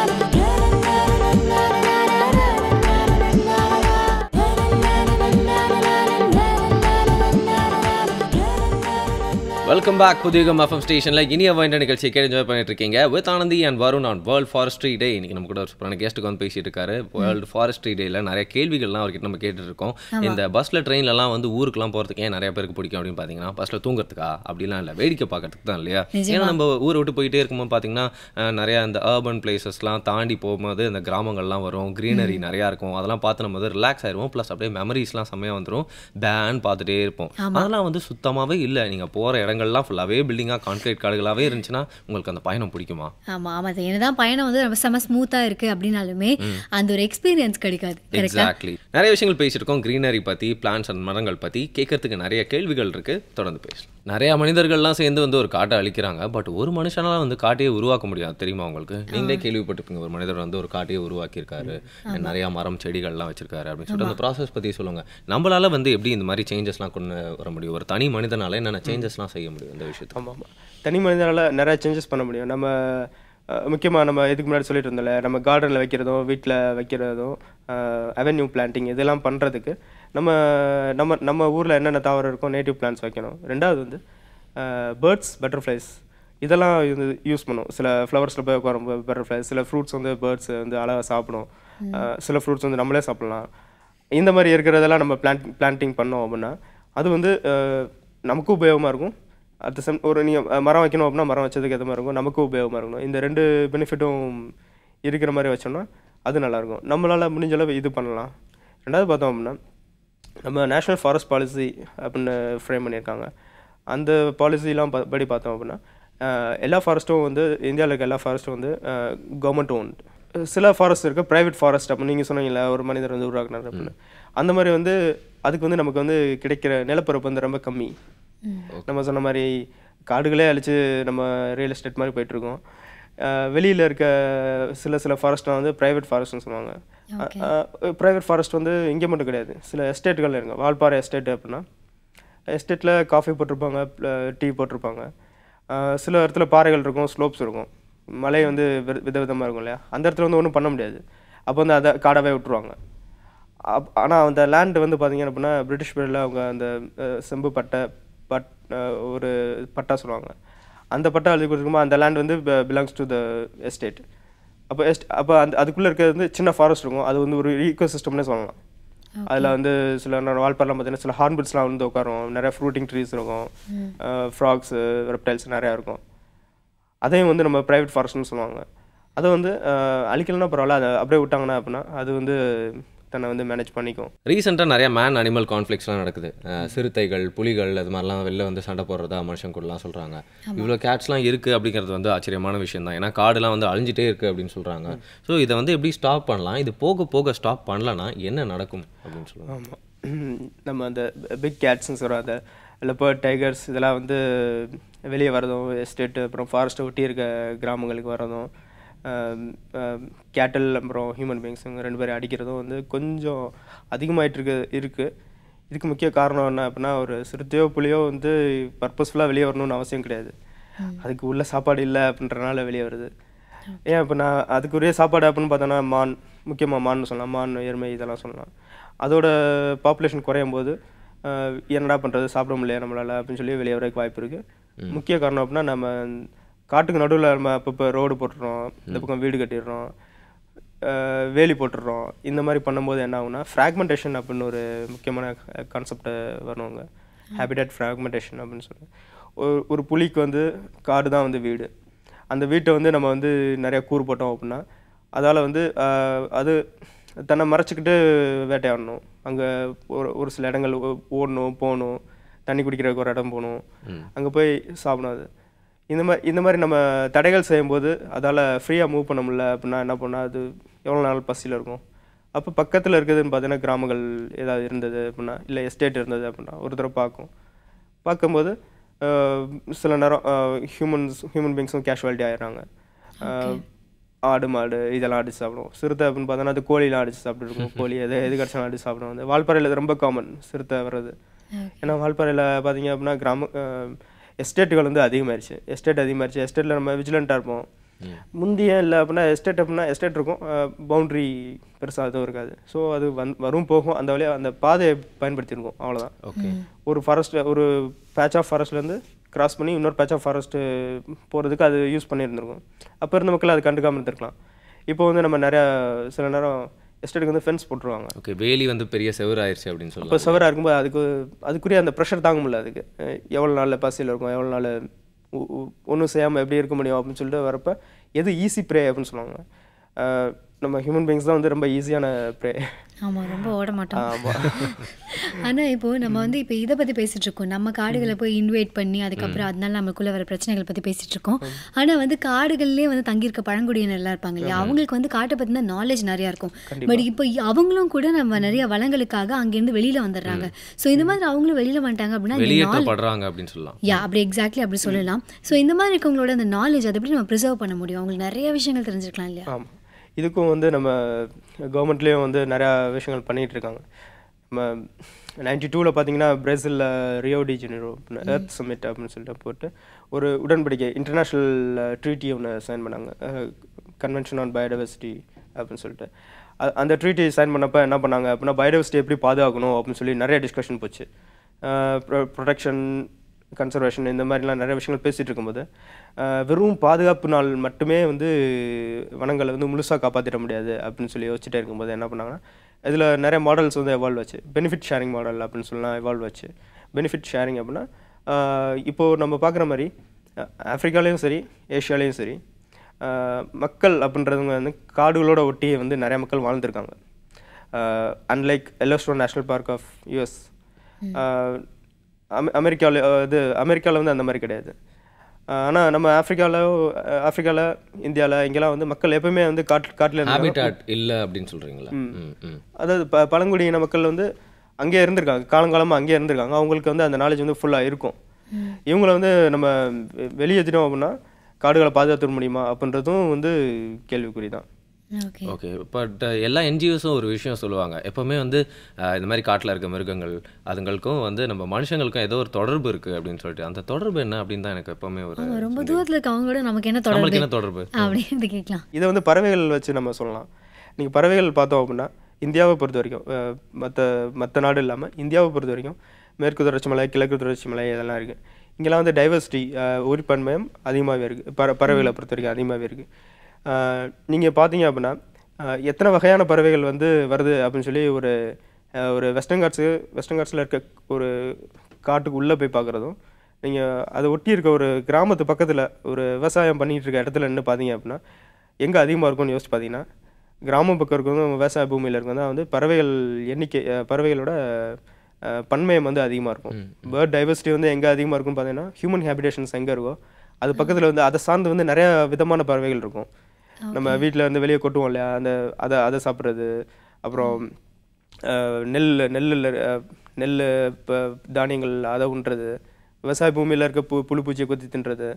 welcome back Puthiyagam FM ஸ்டேஷனில் இனிய வைண்ட நிகழ்ச்சி கே என்ஜாய் பண்ணிட்டு இருக்கீங்க வித் ஆனந்தி அண்ட் வரும் நான் வேர்ல்ட் ஃபாரஸ்ட்ரி டே இன்னைக்கு நம்ம கூட ஒரு சூப்பரான கெஸ்ட்டுக்கு வந்து பேசிட்டு இருக்காரு வேர்ல்டு ஃபாரஸ்ட்ரி டேல நிறைய கேள்விகள்லாம் அவர்கிட்ட நம்ம கேட்டுருக்கோம் இந்த பஸ்ல ட்ரெயின்லலாம் வந்து ஊருக்குலாம் போகிறதுக்கு ஏன் நிறைய பேருக்கு பிடிக்கும் அப்படின்னு பார்த்தீங்கன்னா பஸ்ல தூங்குறதுக்கா அப்படிலாம் இல்லை வேடிக்கை பார்க்கறதுக்கு தான் இல்லையா ஏன்னா நம்ம ஊரை விட்டு போயிட்டே இருக்கும்போது பார்த்தீங்கன்னா நிறைய இந்த அர்பன் பிளேசஸ்லாம் தாண்டி போகும்போது அந்த கிராமங்கள்லாம் வரும் க்ரீனரி நிறையா இருக்கும் அதெல்லாம் பார்த்து நம்ம வந்து ரிலாக்ஸ் ஆயிருவோம் ப்ளஸ் அப்படியே மெமரிஸ்லாம் செம்மையாக வந்துடும் பேன் பார்த்துட்டே இருப்போம் அதெல்லாம் வந்து சுத்தமாகவே இல்லை நீங்கள் போகிற இடங்கள் இடங்கள்லாம் ஃபுல்லாகவே பில்டிங்காக கான்கிரீட் காடுகளாகவே இருந்துச்சுன்னா உங்களுக்கு அந்த பயணம் பிடிக்குமா ஆமாம் ஆமாம் என்ன என்னதான் பயணம் வந்து ரொம்ப செம ஸ்மூத்தாக இருக்குது அப்படின்னாலுமே அந்த ஒரு எக்ஸ்பீரியன்ஸ் கிடைக்காது எக்ஸாக்ட்லி நிறைய விஷயங்கள் பேசியிருக்கோம் க்ரீனரி பற்றி பிளான்ஸ் அண்ட் மரங்கள் பற்றி கேட்கறதுக்கு நிறைய கேள்விகள் இருக்குது தொடர்ந்து பேசலாம் நிறையா மனிதர்கள்லாம் சேர்ந்து வந்து ஒரு காட்டை அழிக்கிறாங்க பட் ஒரு மனுஷனால் வந்து காட்டையே உருவாக்க முடியாது தெரியுமா உங்களுக்கு நீங்களே கேள்விப்பட்டிருப்பீங்க ஒரு மனிதர் வந்து ஒரு காட்டையே உருவாக்கியிருக்காரு நிறையா மரம் செடிகள்லாம் வச்சிருக்காரு அப்படின்னு சொல்லிட்டு அந்த ப்ராசஸ் பற்றி சொல்லுங்க நம்மளால் வந்து எப்படி இந்த மாதிரி சேஞ்சஸ்லாம் கொண்டு வர முடியும் ஒரு தனி மனிதனால் என்னென்ன சேஞ்சஸ்லாம் செய்ய முடியும் இந்த விஷயத்த ஆமாம் தனி மனிதனால் நிறையா சேஞ்சஸ் பண்ண முடியும் நம்ம முக்கியமாக நம்ம இதுக்கு முன்னாடி சொல்லிட்டு இருந்தோம்ல நம்ம கார்டனில் வைக்கிறதும் வீட்டில் வைக்கிறதும் அவென்யூ பிளான்டிங் இதெல்லாம் பண்ணுறதுக்கு நம்ம நம்ம நம்ம ஊரில் என்னென்ன தாவரம் இருக்கோ நேட்டிவ் பிளான்ஸ் வைக்கணும் ரெண்டாவது வந்து பேர்ட்ஸ் பட்டர்ஃப்ளைஸ் இதெல்லாம் இது யூஸ் பண்ணும் சில ஃப்ளவர்ஸில் போய் உட்காரும் பட்டர்ஃப்ளைஸ் சில ஃப்ரூட்ஸ் வந்து பேர்ட்ஸ் வந்து அழகாக சாப்பிடும் சில ஃப்ரூட்ஸ் வந்து நம்மளே சாப்பிட்லாம் இந்த மாதிரி இருக்கிறதெல்லாம் நம்ம பிளான் பிளான்டிங் பண்ணோம் அப்படின்னா அது வந்து நமக்கும் உபயோகமாக இருக்கும் அட் த சம் ஒரு நீங்கள் மரம் வைக்கணும் அப்படின்னா மரம் வச்சதுக்கு ஏற்ற மாதிரி இருக்கும் நமக்கும் உபயோகமாக இருக்கணும் இந்த ரெண்டு பெனிஃபிட்டும் இருக்கிற மாதிரி வச்சோம்னா அது நல்லாயிருக்கும் நம்மளால் முடிஞ்சளவு இது பண்ணலாம் ரெண்டாவது பார்த்தோம் அப்படின்னா நம்ம நேஷ்னல் ஃபாரஸ்ட் பாலிசி அப்படின்னு ஃப்ரேம் பண்ணியிருக்காங்க அந்த பாலிசிலாம் படி பார்த்தோம் அப்படின்னா எல்லா ஃபாரஸ்ட்டும் வந்து இந்தியாவில் இருக்க எல்லா ஃபாரஸ்ட்டும் வந்து கவர்மெண்ட் ஓன் சில ஃபாரஸ்ட் இருக்குது ப்ரைவேட் ஃபாரஸ்ட் அப்படின்னு நீங்கள் சொன்னீங்களா ஒரு மனிதர் வந்து உருவாக்குனார் அப்படின்னு அந்த மாதிரி வந்து அதுக்கு வந்து நமக்கு வந்து கிடைக்கிற நிலப்பரப்பு வந்து ரொம்ப கம்மி நம்ம சொன்ன மாதிரி காடுகளே அழித்து நம்ம ரியல் எஸ்டேட் மாதிரி போயிட்டுருக்கோம் வெளியில் இருக்க சில சில ஃபாரஸ்ட்லாம் வந்து ப்ரைவேட் ஃபாரஸ்ட்னு சொல்லுவாங்க ப்ரைவேட் ஃபாரஸ்ட் வந்து இங்கே மட்டும் கிடையாது சில எஸ்டேட்டுகள் இருங்க வால்பாறை எஸ்டேட் அப்படின்னா எஸ்டேட்டில் காஃபி போட்டிருப்பாங்க டீ போட்டிருப்பாங்க சில இடத்துல பாறைகள் இருக்கும் ஸ்லோப்ஸ் இருக்கும் மலை வந்து வித விதமாக இருக்கும் இல்லையா அந்த இடத்துல வந்து ஒன்றும் பண்ண முடியாது அப்போ வந்து அதை காடாகவே விட்டுருவாங்க அப் ஆனால் அந்த லேண்டு வந்து பார்த்திங்க அப்படின்னா பிரிட்டிஷ் பீரியடில் அவங்க அந்த செம்பு பட்டை பட் ஒரு பட்டா சொல்லுவாங்க அந்த பட்டம் எழுதி கொடுத்துருக்குமோ அந்த லேண்ட் வந்து பிலாங்ஸ் டு த எஸ்டேட் அப்போ எஸ்ட் அப்போ அந்த அதுக்குள்ளே இருக்கிறது வந்து சின்ன ஃபாரஸ்ட் இருக்கும் அது வந்து ஒரு ஈக்கோ சிஸ்டம்னே சொல்லலாம் அதில் வந்து சில வால்பாரெலாம் பார்த்தீங்கன்னா சில ஹார்ன்பிட்ஸ்லாம் வந்து உட்காரும் நிறையா ஃப்ரூட்டிங் ட்ரீஸ் இருக்கும் ஃப்ராக்ஸு ரெப்டைல்ஸ் நிறையா இருக்கும் அதையும் வந்து நம்ம ப்ரைவேட் ஃபாரஸ்ட்னு சொல்லுவாங்க அதை வந்து அழிக்கலன்னா பரவாயில்ல அதை அப்படியே விட்டாங்கன்னா அப்படின்னா அது வந்து தன்னை வந்து மேனேஜ் பண்ணிக்கும் ரீசெண்டாக நிறைய மேன் அனிமல் கான்ஃப்ளிக்ஸ்லாம் நடக்குது சிறுத்தைகள் புலிகள் அது மாதிரிலாம் வெளில வந்து சண்டை போடுறதா மனுஷன் கூடலாம் சொல்கிறாங்க இவ்வளோ கேட்ஸ்லாம் இருக்குது அப்படிங்கிறது வந்து ஆச்சரியமான விஷயம் தான் ஏன்னா காடுலாம் வந்து அழிஞ்சிட்டே இருக்குது அப்படின்னு சொல்கிறாங்க ஸோ இதை வந்து எப்படி ஸ்டாப் பண்ணலாம் இது போக போக ஸ்டாப் பண்ணலன்னா என்ன நடக்கும் அப்படின்னு சொல்லுவாங்க ஆமாம் நம்ம அந்த பிக் கேட்ஸ்ன்னு சொல்கிறோம் இல்லை லெப்பர் டைகர்ஸ் இதெல்லாம் வந்து வெளியே வரதும் எஸ்டேட்டு அப்புறம் ஃபாரஸ்ட்டை ஒட்டி இருக்க கிராமங்களுக்கு வரதும் கேட்டல் அப்புறம் ஹியூமன் பீயிங்ஸ் ரெண்டு பேரும் அடிக்கிறதும் வந்து கொஞ்சம் அதிகமாகிட்டு இருக்கு இருக்குது இதுக்கு முக்கிய காரணம் என்ன அப்படின்னா ஒரு சிறுத்தையோ புளியோ வந்து பர்பஸ்ஃபுல்லாக வெளியே வரணும்னு அவசியம் கிடையாது அதுக்கு உள்ள சாப்பாடு இல்லை அப்படின்றனால வெளியே வருது ஏன் இப்போ நான் அதுக்குரிய சாப்பாடு அப்படின்னு பார்த்தோன்னா மான் முக்கியமாக மான் சொல்லலாம் மான் எருமை இதெல்லாம் சொல்லலாம் அதோட பாப்புலேஷன் குறையும் போது என்னடா பண்ணுறது சாப்பிட முடியல நம்மளால் அப்படின்னு சொல்லி வெளியே வரக்கு வாய்ப்பு இருக்குது முக்கிய காரணம் அப்படின்னா நம்ம காட்டுக்கு நடுவில் நம்ம அப்பப்போ ரோடு போட்டுடுறோம் இந்த பக்கம் வீடு கட்டிடுறோம் வேலி போட்டுடுறோம் இந்த மாதிரி பண்ணும்போது என்ன ஆகுனா ஃப்ராக்மெண்டேஷன் அப்படின்னு ஒரு முக்கியமான கான்செப்டை வருவாங்க ஹேபிடேட் ஃப்ராக்மெண்டேஷன் அப்படின்னு சொல்லி ஒரு ஒரு புலிக்கு வந்து காடு தான் வந்து வீடு அந்த வீட்டை வந்து நம்ம வந்து நிறையா கூறு போட்டோம் அப்படின்னா அதால் வந்து அது தன்னை மறைச்சிக்கிட்டு வேட்டையாடணும் அங்கே ஒரு ஒரு சில இடங்கள் ஓடணும் போகணும் தண்ணி குடிக்கிறதுக்கு ஒரு இடம் போகணும் அங்கே போய் சாப்பிடும் அது இந்த மாதிரி இந்த மாதிரி நம்ம தடைகள் செய்யும்போது அதால் ஃப்ரீயாக மூவ் பண்ண முடியல அப்படின்னா என்ன பண்ணால் அது எவ்வளோ நாள் பசியில் இருக்கும் அப்போ பக்கத்தில் இருக்குதுன்னு பார்த்தீங்கன்னா கிராமங்கள் ஏதாவது இருந்தது அப்படின்னா இல்லை எஸ்டேட் இருந்தது அப்படின்னா ஒரு தடவை பார்க்கும் பார்க்கும்போது சில நேரம் ஹியூமன்ஸ் ஹியூமன் பீங்ஸும் கேஷுவாலிட்டி ஆயிடுறாங்க ஆடு மாடு இதெல்லாம் அடிச்சு சாப்பிடுவோம் சிறுத்தை அப்படின்னு பார்த்தோன்னா அது கோழிலாம் அடிச்சு சாப்பிட்டுருக்கும் [laughs] கோழி எது எது கிடச்சாலும் அடிச்சு சாப்பிடும் வந்து வால்பாறையில் ரொம்ப காமன் சிறுத்தை வர்றது ஏன்னா வால்பாறையில் பார்த்தீங்க அப்படின்னா கிராம எஸ்டேட்டுகள் வந்து அதிகமாகிடுச்சு எஸ்டேட் அதிகமாகிடுச்சு எஸ்டேட்டில் நம்ம விஜிலண்ட்டாக இருப்போம் முந்தைய இல்லை அப்படின்னா எஸ்டேட் அப்படின்னா எஸ்டேட் இருக்கும் பவுண்ட்ரி பெருசாக எதுவும் இருக்காது ஸோ அது வந் வரும் போகும் அந்த வழியாக அந்த பாதையை பயன்படுத்தியிருக்கோம் அவ்வளோதான் ஓகே ஒரு ஃபாரஸ்ட் ஒரு பேட்ச் ஆஃப் ஃபாரஸ்ட்லேருந்து கிராஸ் பண்ணி இன்னொரு பேட்ச் ஆஃப் ஃபாரஸ்ட்டு போகிறதுக்கு அது யூஸ் பண்ணியிருந்துருக்கும் அப்போ இருந்த மக்கள் அது கண்டுக்காமல் இருந்திருக்கலாம் இப்போ வந்து நம்ம நிறையா சில நேரம் எஸ்டேட்டுக்கு வந்து ஃபென்ஸ் போட்டுருவாங்க ஓகே வேலி வந்து பெரிய செவர் ஆயிடுச்சு அப்படின்னு சொல்லி இப்போ செவராக இருக்கும்போது அதுக்கு அதுக்குரிய அந்த ப்ரெஷர் தாங்க முடியல அதுக்கு எவ்வளோ நாளில் பசியில் இருக்கும் எவ்வளோ நாள் ஒன்றும் செய்யாமல் எப்படி இருக்க முடியும் அப்படின்னு சொல்லிட்டு வரப்போ எது ஈஸி ப்ரே அப்படின்னு சொல்லுவாங்க நம்ம ஹியூமன் பீங்ஸ் தான் வந்து ரொம்ப ஈஸியான ப்ரே ஆமாம் ரொம்ப ஓட மாட்டோம் ஆமாம் [laughs] ஆனால் இப்போது நம்ம வந்து இப்போ இதை பற்றி இருக்கோம் நம்ம காடுகளை போய் இன்வைட் பண்ணி அதுக்கப்புறம் அதனால நமக்குள்ளே வர பிரச்சனைகள் பற்றி இருக்கோம் ஆனால் வந்து காடுகள்லேயே வந்து தங்கியிருக்க பழங்குடியினர்லாம் இருப்பாங்க இல்லையா அவங்களுக்கு வந்து காட்டை பத்தின நாலேஜ் நிறையா இருக்கும் பட் இப்போ அவங்களும் கூட நம்ம நிறைய வளங்களுக்காக அங்கேருந்து வெளியில் வந்துடுறாங்க ஸோ இந்த மாதிரி அவங்களும் வெளியில் வந்துட்டாங்க அப்படின்னா அப்படின்னு சொல்லலாம் யா அப்படி எக்ஸாக்ட்லி அப்படி சொல்லலாம் ஸோ இந்த மாதிரி இருக்கவங்களோட அந்த நாலேஜ் அதை எப்படி நம்ம ப்ரிசர்வ் பண்ண முடியும் அவங்களுக்கு நிறைய விஷயங்கள் தெரிஞ்சிருக்கலாம் இல்லையா இதுக்கும் வந்து நம்ம கவர்மெண்ட்லேயும் வந்து நிறையா விஷயங்கள் பண்ணிகிட்ருக்காங்க நம்ம நைன்டி டூவில் பார்த்தீங்கன்னா பிரேசிலில் Rio de Janeiro earth summit அப்படின்னு சொல்லிட்டு போட்டு ஒரு உடன்படிக்கை இன்டர்நேஷ்னல் ட்ரீட்டி ஒன்று சைன் பண்ணாங்க கன்வென்ஷன் ஆன் பயோடைவர்சிட்டி அப்படின்னு சொல்லிட்டு அந்த ட்ரீட்டி சைன் பண்ணப்போ என்ன பண்ணாங்க அப்படின்னா பயோடைவர்சிட்டி எப்படி பாதுகாக்கணும் அப்படின்னு சொல்லி நிறைய டிஸ்கஷன் போச்சு ப்ரொடெக்ஷன் கன்சர்வேஷன் இந்த மாதிரிலாம் நிறைய விஷயங்கள் பேசிகிட்டு இருக்கும்போது வெறும் பாதுகாப்பு நாள் மட்டுமே வந்து வனங்களை வந்து முழுசாக காப்பாற்றிட முடியாது அப்படின்னு சொல்லி யோசிச்சுட்டே இருக்கும்போது என்ன பண்ணாங்கன்னா இதில் நிறைய மாடல்ஸ் வந்து எவால்வ் ஆச்சு பெனிஃபிட் ஷேரிங் மாடல் அப்படின்னு சொல்லலாம் எவால்வ் ஆச்சு பெனிஃபிட் ஷேரிங் அப்படின்னா இப்போது நம்ம பார்க்குற மாதிரி ஆஃப்ரிக்காலேயும் சரி ஏஷியாலேயும் சரி மக்கள் அப்படின்றவங்க வந்து காடுகளோட ஒட்டியே வந்து நிறைய மக்கள் வாழ்ந்துருக்காங்க unlike Yellowstone national park of US அமெ அமெரிக்காவில் இது அமெரிக்காவில் வந்து அந்த மாதிரி கிடையாது ஆனால் நம்ம ஆஃப்ரிக்காவில் ஆஃப்ரிக்காவில் இந்தியாவில் இங்கெல்லாம் வந்து மக்கள் எப்பவுமே வந்து காட்டு காட்டில் இல்லை அப்படின்னு சொல்கிறீங்களா அதாவது ப பழங்குடியின மக்கள் வந்து அங்கேயே இருந்திருக்காங்க காலங்காலமாக அங்கேயே இருந்திருக்காங்க அவங்களுக்கு வந்து அந்த நாலேஜ் வந்து ஃபுல்லாக இருக்கும் இவங்கள வந்து நம்ம வெளியேற்றினோம் அப்படின்னா காடுகளை பாதுகாத்துட முடியுமா அப்படின்றதும் வந்து கேள்விக்குறி தான் ஓகே பட் uh, எல்லா என்ஜிஓஸும் ஒரு விஷயம் சொல்லுவாங்க எப்போவுமே வந்து uh, இந்த மாதிரி காட்டில் இருக்க மிருகங்கள் அதுங்களுக்கும் வந்து நம்ம மனுஷங்களுக்கும் ஏதோ ஒரு தொடர்பு இருக்குது அப்படின்னு சொல்லிட்டு அந்த தொடர்பு என்ன அப்படின்னு தான் எனக்கு எப்போவுமே ஒரு ரொம்ப தூரத்தில் இருக்க கூட நமக்கு என்ன தொடர்பு என்ன தொடர்பு அப்படின்னு கேட்கலாம் இதை வந்து பறவைகள் வச்சு நம்ம சொல்லலாம் நீங்கள் பறவைகள் பார்த்தோம் அப்படின்னா இந்தியாவை பொறுத்த வரைக்கும் மற்ற மற்ற நாடு இல்லாமல் இந்தியாவை பொறுத்த வரைக்கும் மேற்கு தொடர்ச்சி மலை கிழக்கு தொடர்ச்சி மலை இதெல்லாம் இருக்குது இங்கெல்லாம் வந்து டைவர்சிட்டி உறுப்பன்மையம் அதிகமாகவே இருக்குது பற பறவைகளை பொறுத்த வரைக்கும் அதிகமாகவே இருக்குது நீங்கள் பார்த்தீங்க அப்படின்னா எத்தனை வகையான பறவைகள் வந்து வருது அப்படின்னு சொல்லி ஒரு ஒரு வெஸ்டர்ன் காட்ஸு வெஸ்டர்ன் காட்ஸில் இருக்க ஒரு காட்டுக்கு உள்ளே போய் பார்க்குறதும் நீங்கள் அதை ஒட்டி இருக்க ஒரு கிராமத்து பக்கத்தில் ஒரு விவசாயம் பண்ணிகிட்டு இருக்க இடத்துல நின்று பார்த்தீங்க அப்படின்னா எங்கே அதிகமாக இருக்கும்னு யோசிச்சு பார்த்தீங்கன்னா கிராமம் பக்கம் இருக்கிறது விவசாய பூமியில் இருக்கிறது தான் வந்து பறவைகள் எண்ணிக்கை பறவைகளோட பன்மையம் வந்து அதிகமாக இருக்கும் பேர்ட் டைவர்சிட்டி வந்து எங்கே அதிகமாக இருக்கும்னு பார்த்தீங்கன்னா ஹியூமன் ஹேபிடேஷன்ஸ் எங்கே இருக்கோ அது பக்கத்தில் வந்து அதை சார்ந்து வந்து நிறையா விதமான பறவைகள் இருக்கும் நம்ம வீட்டில் வந்து வெளியே கொட்டுவோம் இல்லையா அந்த அதை அதை சாப்பிட்றது அப்புறம் நெல் நெல்லில் நெல் இப்போ தானியங்கள் அதை உண்றது விவசாய பூமியில் இருக்க பு புழு பூச்சியை குத்தி தின்றது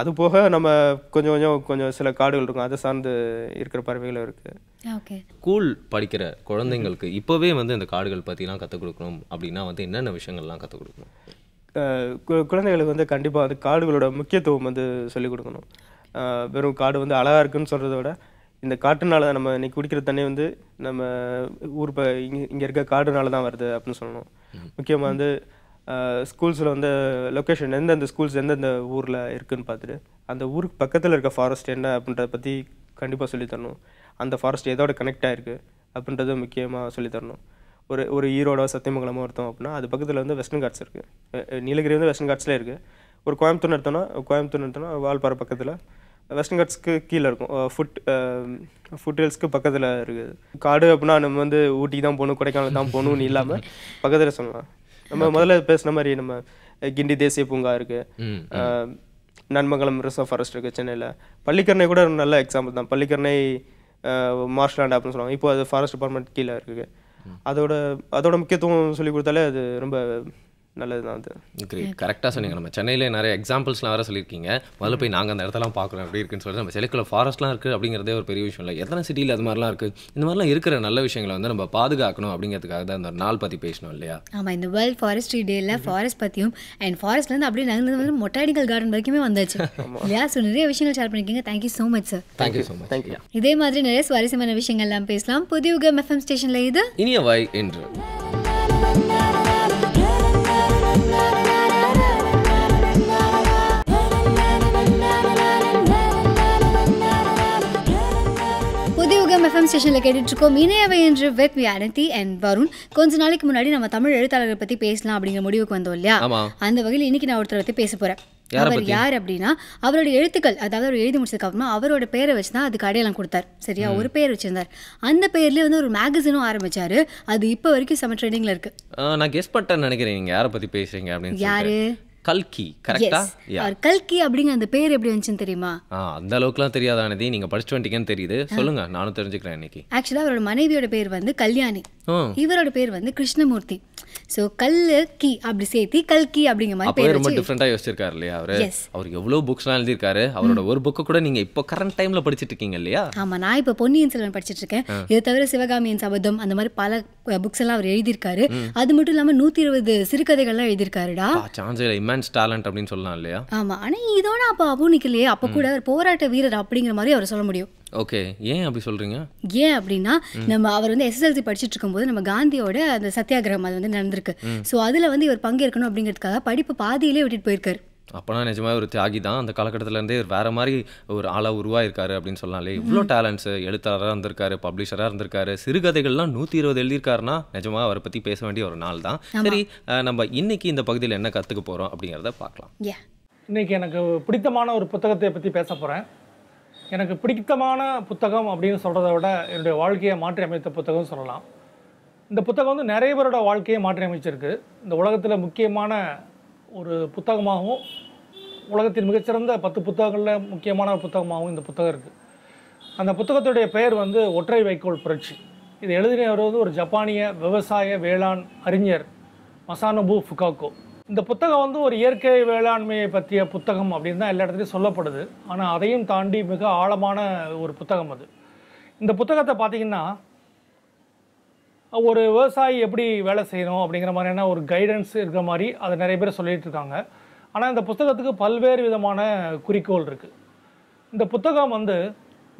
அது போக நம்ம கொஞ்சம் கொஞ்சம் கொஞ்சம் சில காடுகள் இருக்கும் அதை சார்ந்து இருக்கிற பறவைகளும் இருக்குது ஸ்கூல் படிக்கிற குழந்தைங்களுக்கு இப்போவே வந்து இந்த காடுகள் பற்றிலாம் கற்றுக் கொடுக்கணும் அப்படின்னா வந்து என்னென்ன விஷயங்கள்லாம் கற்றுக் கொடுக்கணும் குழந்தைகளுக்கு வந்து கண்டிப்பாக வந்து காடுகளோட முக்கியத்துவம் வந்து சொல்லிக் கொடுக்கணும் வெறும் காடு வந்து அழகாக இருக்குன்னு சொல்கிறத விட இந்த காட்டுனால நம்ம இன்றைக்கி குடிக்கிற தண்ணி வந்து நம்ம ஊர் இப்போ இங்கே இங்கே இருக்க காடுனால தான் வருது அப்படின்னு சொல்லணும் முக்கியமாக வந்து ஸ்கூல்ஸில் வந்து லொக்கேஷன் எந்தெந்த ஸ்கூல்ஸ் எந்தெந்த ஊரில் இருக்குதுன்னு பார்த்துட்டு அந்த ஊருக்கு பக்கத்தில் இருக்க ஃபாரஸ்ட் என்ன அப்படின்றத பற்றி கண்டிப்பாக சொல்லித்தரணும் அந்த ஃபாரஸ்ட் எதோட கனெக்ட் ஆகிருக்கு அப்படின்றத முக்கியமாக சொல்லித்தரணும் ஒரு ஒரு ஈரோட சத்தியமங்கலமாக ஒருத்தோம் அப்படின்னா அது பக்கத்தில் வந்து வெஸ்டர்ன் காட்ஸ் இருக்குது நீலகிரி வந்து வெஸ்டர்ன் காட்ஸ்லேயே இருக்குது ஒரு கோயம்புத்தூர் எடுத்தோம்னா கோயம்புத்தூர் எடுத்தோன்னா வால்பாறை பக்கத்தில் வெஸ்டர்ன் கட்ஸ்க்கு கீழே இருக்கும் ஃபுட் ஃபுட் ஹில்ஸ்க்கு பக்கத்தில் இருக்குது காடு அப்படின்னா நம்ம வந்து ஊட்டி தான் போகணும் கொடைக்கானல் தான் போகணும்னு இல்லாமல் பக்கத்தில் சொல்லலாம் நம்ம முதல்ல பேசுன மாதிரி நம்ம கிண்டி தேசிய பூங்கா இருக்குது நன்மங்கலம் ரிசர்வ் ஃபாரஸ்ட் இருக்குது சென்னையில் பள்ளிக்கரணை கூட ஒரு நல்ல எக்ஸாம்பிள் தான் பள்ளிக்கரணை மார்ஷ்லாண்ட் அப்படின்னு சொல்லுவாங்க இப்போ அது ஃபாரஸ்ட் டிபார்ட்மெண்ட் கீழே இருக்குது அதோட அதோட முக்கியத்துவம் சொல்லி கொடுத்தாலே அது ரொம்ப நல்லது தான் அது கிரேட் கரெக்டாக சொன்னீங்க நம்ம சென்னையில் நிறைய எக்ஸாம்பிள்ஸ்லாம் வேறு சொல்லியிருக்கீங்க முதல்ல போய் நாங்கள் அந்த இடத்தெல்லாம் பார்க்குறோம் எப்படி இருக்குன்னு சொல்லிட்டு நம்ம செலுக்கில் ஃபாரஸ்ட்லாம் இருக்குது அப்படிங்கிறதே ஒரு பெரிய விஷயம் இல்லை எத்தனை சிட்டியில் அது மாதிரிலாம் இருக்குது இந்த மாதிரிலாம் இருக்கிற நல்ல விஷயங்களை வந்து நம்ம பாதுகாக்கணும் அப்படிங்கிறதுக்காக தான் இந்த நாள் பற்றி பேசணும் இல்லையா ஆமாம் இந்த வேர்ல்ட் ஃபாரஸ்ட்ரி டேல ஃபாரஸ்ட் பற்றியும் அண்ட் ஃபாரஸ்ட்லேருந்து அப்படியே நாங்கள் வந்து மொட்டானிக்கல் கார்டன் வரைக்குமே வந்தாச்சு இல்லையா ஸோ நிறைய விஷயங்கள் ஷேர் பண்ணியிருக்கீங்க thank you so much sir thank you so much thank you இதே மாதிரி நிறைய சுவாரஸ்யமான விஷயங்கள்லாம் பேசலாம் புதிய எஃப்எம் ஸ்டேஷனில் இது இனிய வாய் என்று எஃப்எம் ஸ்டேஷனில் கேட்டுட்ருக்கோம் இணையவை என்று வெத் மி அனந்தி அண்ட் வருண் கொஞ்ச நாளைக்கு முன்னாடி நம்ம தமிழ் எழுத்தாளர்கள் பற்றி பேசலாம் அப்படிங்கிற முடிவுக்கு வந்தோம் இல்லையா அந்த வகையில் இன்னைக்கு நான் ஒருத்தரை பற்றி பேச போகிறேன் அவர் யார் அப்படின்னா அவரோட எழுத்துக்கள் அதாவது அவர் எழுதி முடிச்சதுக்கு அப்புறமா அவரோட பேரை வச்சு தான் அதுக்கு அடையாளம் கொடுத்தார் சரியா ஒரு பேர் வச்சிருந்தார் அந்த பேர்லேயே வந்து ஒரு மேகசினும் ஆரம்பிச்சாரு அது இப்போ வரைக்கும் செம ட்ரெண்டிங்ல இருக்கு நான் கெஸ் பண்ணிட்டேன் நினைக்கிறேன் நீங்க யாரை பத்தி பேசுறீங்க அப்படின்னு யாரு கல்கி கரெக்டா கல்கி அப்படிங்கிற அந்த பேர் எப்படி வந்துச்சுன்னு தெரியுமா அந்த அளவுக்குலாம் தெரியாதானதி நீங்க படிச்சு வந்துட்டீங்கன்னு தெரியுது சொல்லுங்க நானும் தெரிஞ்சுக்கிறேன் இன்னைக்கு ஆக்சுவலா அவரோட மனைவியோட பேர் வந்து கல்யாணி இவரோட பேர் வந்து கிருஷ்ணமூர்த்தி ஸோ கல் கி அப்படி சேர்த்து கல்கி அப்படிங்கிற மாதிரி பேர் ரொம்ப டிஃப்ரெண்டாக யோசிச்சிருக்காரு இல்லையா அவரு அவர் எவ்வளோ புக்ஸ்லாம் எழுதியிருக்காரு அவரோட ஒரு புக்கு கூட நீங்கள் இப்போ கரண்ட் டைமில் படிச்சுட்டு இருக்கீங்க இல்லையா ஆமாம் நான் இப்போ பொன்னியின் செல்வன் படிச்சுட்டு இருக்கேன் இது தவிர சிவகாமியின் சபதம் அந்த மாதிரி பல புக்ஸ் எல்லாம் அவர் எழுதியிருக்காரு அது மட்டும் இல்லாமல் நூற்றி இருபது சிறுகதைகள்லாம் எழுதியிருக்காருடா சான்ஸ் இல்லை இமான்ஸ் டேலண்ட் அப்படின்னு சொல்லலாம் இல்லையா ஆமாம் ஆனால் இதோட அப்போ இல்லையே அப்போ கூட அவர் போராட்ட வீரர் அப்படிங்கிற மாதிரி அவர் சொல்ல முடியும் ஓகே ஏன் அப்படி சொல்கிறீங்க ஏன் அப்படின்னா நம்ம அவர் வந்து எஸ்எஸ்எல்சி படிச்சுட்டு இருக்கும்போது நம்ம காந்தியோட அந்த சத்தியாகிரகம் அது வந்து நடந்திருக்கு ஸோ அதில் வந்து இவர் பங்கேற்கணும் அப்படிங்கிறதுக்காக படிப்பு பாதியிலே விட்டுட்டு போயிருக்காரு அப்போனா நிஜமாக ஒரு தியாகி தான் அந்த காலகட்டத்திலேருந்தே வேறு மாதிரி ஒரு ஆளாக உருவாயிருக்காரு அப்படின்னு சொல்லலாம்லே இவ்வளோ டேலண்ட்ஸு எழுத்தாளராக இருந்திருக்காரு பப்ளிஷராக இருந்திருக்காரு சிறுகதைகள்லாம் நூற்றி இருபது எழுதியிருக்காருனா நிஜமாக அவரை பற்றி பேச வேண்டிய ஒரு நாள் தான் சரி நம்ம இன்னைக்கு இந்த பகுதியில் என்ன கற்றுக்க போகிறோம் அப்படிங்கிறத பார்க்கலாம் இன்னைக்கு எனக்கு பிடித்தமான ஒரு புத்தகத்தை பற்றி பேச போகிறேன் எனக்கு பிடித்தமான புத்தகம் அப்படின்னு சொல்கிறத விட என்னுடைய வாழ்க்கையை மாற்றி அமைத்த புத்தகம்னு சொல்லலாம் இந்த புத்தகம் வந்து நிறைய பேரோட வாழ்க்கையை மாற்றி அமைச்சிருக்கு இந்த உலகத்தில் முக்கியமான ஒரு புத்தகமாகவும் உலகத்தின் மிகச்சிறந்த பத்து புத்தகங்களில் முக்கியமான ஒரு புத்தகமாகவும் இந்த புத்தகம் இருக்குது அந்த புத்தகத்துடைய பெயர் வந்து ஒற்றை வைக்கோல் புரட்சி இது எழுதினவர் வந்து ஒரு ஜப்பானிய விவசாய வேளாண் அறிஞர் மசானபு ஃபுகாக்கோ இந்த புத்தகம் வந்து ஒரு இயற்கை வேளாண்மையை பற்றிய புத்தகம் அப்படின்னு தான் எல்லா இடத்துலையும் சொல்லப்படுது ஆனால் அதையும் தாண்டி மிக ஆழமான ஒரு புத்தகம் அது இந்த புத்தகத்தை பார்த்திங்கன்னா ஒரு விவசாயி எப்படி வேலை செய்யணும் அப்படிங்கிற மாதிரியான ஒரு கைடன்ஸ் இருக்கிற மாதிரி அதை நிறைய பேர் சொல்லிகிட்டு இருக்காங்க ஆனால் இந்த புத்தகத்துக்கு பல்வேறு விதமான குறிக்கோள் இருக்குது இந்த புத்தகம் வந்து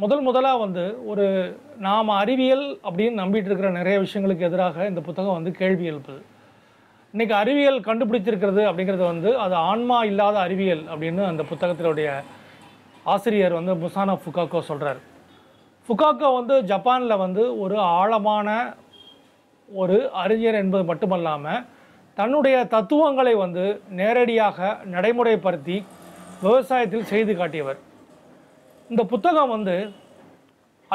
முதல் முதலாக வந்து ஒரு நாம் அறிவியல் அப்படின்னு நம்பிட்டு இருக்கிற நிறைய விஷயங்களுக்கு எதிராக இந்த புத்தகம் வந்து கேள்வி எழுப்புது இன்றைக்கி அறிவியல் கண்டுபிடிச்சிருக்கிறது அப்படிங்கிறது வந்து அது ஆன்மா இல்லாத அறிவியல் அப்படின்னு அந்த புத்தகத்தினுடைய ஆசிரியர் வந்து முசானா ஃபுகாக்கோ சொல்கிறார் ஃபுகாக்கோ வந்து ஜப்பானில் வந்து ஒரு ஆழமான ஒரு அறிஞர் என்பது மட்டுமல்லாமல் தன்னுடைய தத்துவங்களை வந்து நேரடியாக நடைமுறைப்படுத்தி விவசாயத்தில் செய்து காட்டியவர் இந்த புத்தகம் வந்து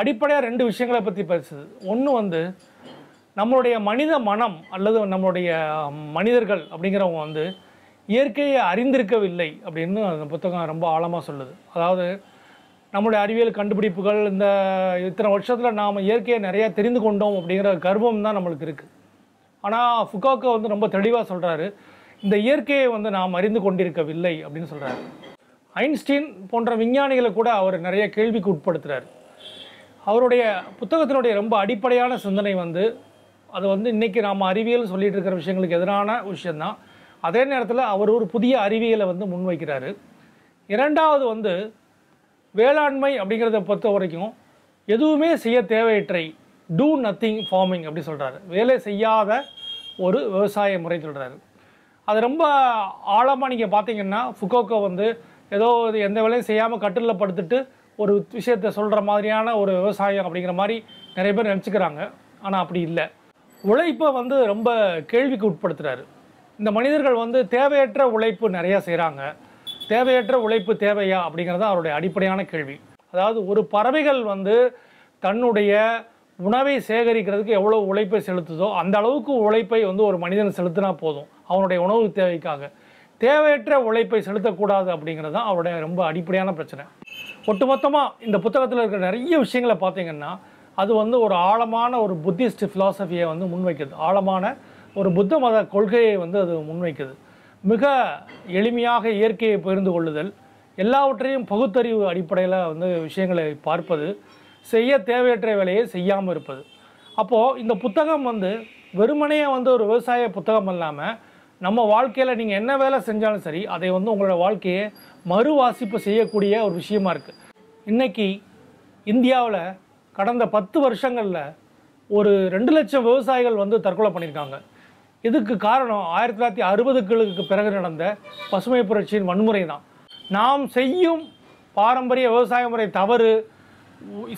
அடிப்படையாக ரெண்டு விஷயங்களை பற்றி பேசுது ஒன்று வந்து நம்மளுடைய மனித மனம் அல்லது நம்மளுடைய மனிதர்கள் அப்படிங்கிறவங்க வந்து இயற்கையை அறிந்திருக்கவில்லை அப்படின்னு அந்த புத்தகம் ரொம்ப ஆழமாக சொல்லுது அதாவது நம்முடைய அறிவியல் கண்டுபிடிப்புகள் இந்த இத்தனை வருஷத்தில் நாம் இயற்கையை நிறையா தெரிந்து கொண்டோம் அப்படிங்கிற கர்வம் தான் நம்மளுக்கு இருக்குது ஆனால் ஃபுகாக்கோ வந்து ரொம்ப தெளிவாக சொல்கிறாரு இந்த இயற்கையை வந்து நாம் அறிந்து கொண்டிருக்கவில்லை அப்படின்னு சொல்கிறாரு ஐன்ஸ்டீன் போன்ற விஞ்ஞானிகளை கூட அவர் நிறைய கேள்விக்கு உட்படுத்துகிறார் அவருடைய புத்தகத்தினுடைய ரொம்ப அடிப்படையான சிந்தனை வந்து அது வந்து இன்றைக்கி நாம் அறிவியல் சொல்லிகிட்டு இருக்கிற விஷயங்களுக்கு எதிரான விஷயந்தான் அதே நேரத்தில் அவர் ஒரு புதிய அறிவியலை வந்து முன்வைக்கிறாரு இரண்டாவது வந்து வேளாண்மை அப்படிங்கிறத பொறுத்த வரைக்கும் எதுவுமே செய்ய தேவையற்றை டூ நத்திங் ஃபார்மிங் அப்படி சொல்கிறாரு வேலை செய்யாத ஒரு விவசாய முறை சொல்கிறாரு அது ரொம்ப ஆழமாக நீங்கள் பார்த்தீங்கன்னா ஃபுகோக்கோ வந்து ஏதோ எந்த வேலையும் செய்யாமல் கட்டிலில் படுத்துட்டு ஒரு விஷயத்தை சொல்கிற மாதிரியான ஒரு விவசாயம் அப்படிங்கிற மாதிரி நிறைய பேர் நினச்சிக்கிறாங்க ஆனால் அப்படி இல்லை உழைப்பை வந்து ரொம்ப கேள்விக்கு உட்படுத்துகிறாரு இந்த மனிதர்கள் வந்து தேவையற்ற உழைப்பு நிறையா செய்கிறாங்க தேவையற்ற உழைப்பு தேவையா அப்படிங்கிறது அவருடைய அடிப்படையான கேள்வி அதாவது ஒரு பறவைகள் வந்து தன்னுடைய உணவை சேகரிக்கிறதுக்கு எவ்வளோ உழைப்பை செலுத்துதோ அந்த அளவுக்கு உழைப்பை வந்து ஒரு மனிதன் செலுத்தினா போதும் அவனுடைய உணவு தேவைக்காக தேவையற்ற உழைப்பை செலுத்தக்கூடாது அப்படிங்கிறது தான் அவருடைய ரொம்ப அடிப்படையான பிரச்சனை ஒட்டுமொத்தமாக இந்த புத்தகத்தில் இருக்கிற நிறைய விஷயங்களை பார்த்தீங்கன்னா அது வந்து ஒரு ஆழமான ஒரு புத்திஸ்ட் ஃபிலாசபியை வந்து முன்வைக்குது ஆழமான ஒரு புத்த மத கொள்கையை வந்து அது முன்வைக்குது மிக எளிமையாக இயற்கையை பகிர்ந்து கொள்ளுதல் எல்லாவற்றையும் பகுத்தறிவு அடிப்படையில் வந்து விஷயங்களை பார்ப்பது செய்ய தேவையற்ற வேலையை செய்யாமல் இருப்பது அப்போது இந்த புத்தகம் வந்து வெறுமனையே வந்து ஒரு விவசாய புத்தகம் இல்லாமல் நம்ம வாழ்க்கையில் நீங்கள் என்ன வேலை செஞ்சாலும் சரி அதை வந்து உங்களோட வாழ்க்கையை மறுவாசிப்பு செய்யக்கூடிய ஒரு விஷயமா இருக்குது இன்றைக்கி இந்தியாவில் கடந்த பத்து வருஷங்களில் ஒரு ரெண்டு லட்சம் விவசாயிகள் வந்து தற்கொலை பண்ணியிருக்காங்க இதுக்கு காரணம் ஆயிரத்தி தொள்ளாயிரத்தி அறுபதுகளுக்கு பிறகு நடந்த பசுமை புரட்சியின் வன்முறை தான் நாம் செய்யும் பாரம்பரிய விவசாய முறை தவறு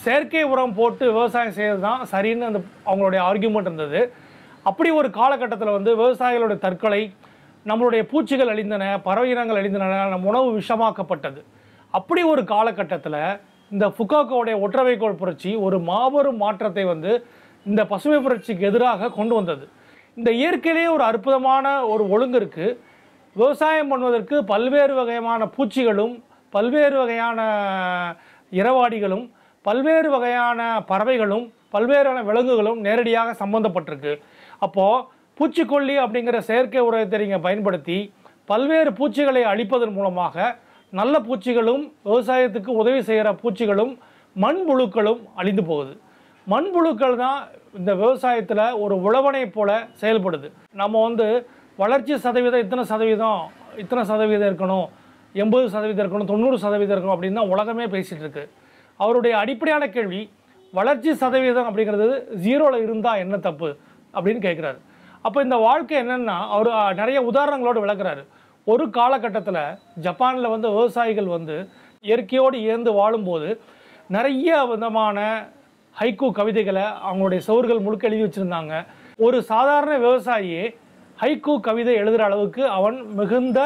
செயற்கை உரம் போட்டு விவசாயம் செய்கிறது தான் சரின்னு அந்த அவங்களுடைய ஆர்கியூமெண்ட் இருந்தது அப்படி ஒரு காலகட்டத்தில் வந்து விவசாயிகளுடைய தற்கொலை நம்மளுடைய பூச்சிகள் அழிந்தன பறவை இனங்கள் அழிந்தன நம் உணவு விஷமாக்கப்பட்டது அப்படி ஒரு காலகட்டத்தில் இந்த ஃபுக்காக்கோடைய ஒற்றவைக்கோள் புரட்சி ஒரு மாபெரும் மாற்றத்தை வந்து இந்த பசுமை புரட்சிக்கு எதிராக கொண்டு வந்தது இந்த இயற்கையிலேயே ஒரு அற்புதமான ஒரு ஒழுங்கு இருக்குது விவசாயம் பண்ணுவதற்கு பல்வேறு வகையான பூச்சிகளும் பல்வேறு வகையான இரவாடிகளும் பல்வேறு வகையான பறவைகளும் பல்வேறான விலங்குகளும் நேரடியாக சம்பந்தப்பட்டிருக்கு அப்போது பூச்சிக்கொல்லி அப்படிங்கிற செயற்கை உரத்தை நீங்கள் பயன்படுத்தி பல்வேறு பூச்சிகளை அழிப்பதன் மூலமாக நல்ல பூச்சிகளும் விவசாயத்துக்கு உதவி செய்கிற பூச்சிகளும் மண்புழுக்களும் அழிந்து போகுது மண்புழுக்கள் தான் இந்த விவசாயத்தில் ஒரு உழவனை போல செயல்படுது நம்ம வந்து வளர்ச்சி சதவீதம் இத்தனை சதவீதம் இத்தனை சதவீதம் இருக்கணும் எண்பது சதவீதம் இருக்கணும் தொண்ணூறு சதவீதம் இருக்கணும் அப்படின்னு தான் உலகமே பேசிகிட்டு இருக்கு அவருடைய அடிப்படையான கேள்வி வளர்ச்சி சதவீதம் அப்படிங்கிறது ஜீரோவில் இருந்தால் என்ன தப்பு அப்படின்னு கேட்குறாரு அப்போ இந்த வாழ்க்கை என்னென்னா அவர் நிறைய உதாரணங்களோடு விளக்குறாரு ஒரு காலகட்டத்தில் ஜப்பானில் வந்து விவசாயிகள் வந்து இயற்கையோடு இயந்து வாழும்போது நிறைய விதமான ஹைக்கூ கவிதைகளை அவங்களுடைய சவுர்கள் முழுக்க எழுதி வச்சுருந்தாங்க ஒரு சாதாரண விவசாயி ஹைக்கூ கவிதை எழுதுகிற அளவுக்கு அவன் மிகுந்த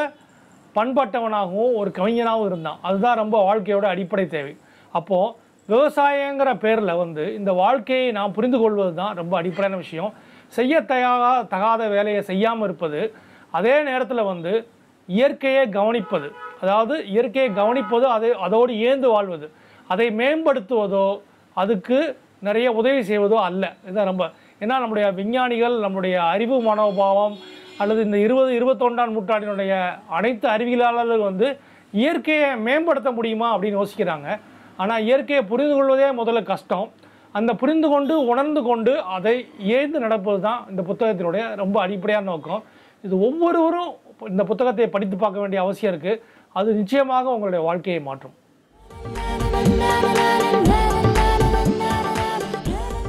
பண்பட்டவனாகவும் ஒரு கவிஞனாகவும் இருந்தான் அதுதான் ரொம்ப வாழ்க்கையோட அடிப்படை தேவை அப்போது விவசாயங்கிற பேரில் வந்து இந்த வாழ்க்கையை நாம் புரிந்து கொள்வது தான் ரொம்ப அடிப்படையான விஷயம் செய்ய தயாரா தகாத வேலையை செய்யாமல் இருப்பது அதே நேரத்தில் வந்து இயற்கையை கவனிப்பது அதாவது இயற்கையை கவனிப்பதோ அதை அதோடு ஏந்து வாழ்வது அதை மேம்படுத்துவதோ அதுக்கு நிறைய உதவி செய்வதோ அல்ல இதுதான் ரொம்ப ஏன்னா நம்முடைய விஞ்ஞானிகள் நம்முடைய அறிவு மனோபாவம் அல்லது இந்த இருபது இருபத்தொன்றாம் நூற்றாண்டினுடைய அனைத்து அறிவியலாளர்கள் வந்து இயற்கையை மேம்படுத்த முடியுமா அப்படின்னு யோசிக்கிறாங்க ஆனால் இயற்கையை புரிந்து கொள்வதே முதல்ல கஷ்டம் அந்த புரிந்து கொண்டு உணர்ந்து கொண்டு அதை ஏந்து நடப்பது தான் இந்த புத்தகத்தினுடைய ரொம்ப அடிப்படையான நோக்கம் இது ஒவ்வொருவரும் இந்த புத்தகத்தை படித்து பார்க்க வேண்டிய அவசியம் இருக்குது அது நிச்சயமாக உங்களுடைய வாழ்க்கையை மாற்றும்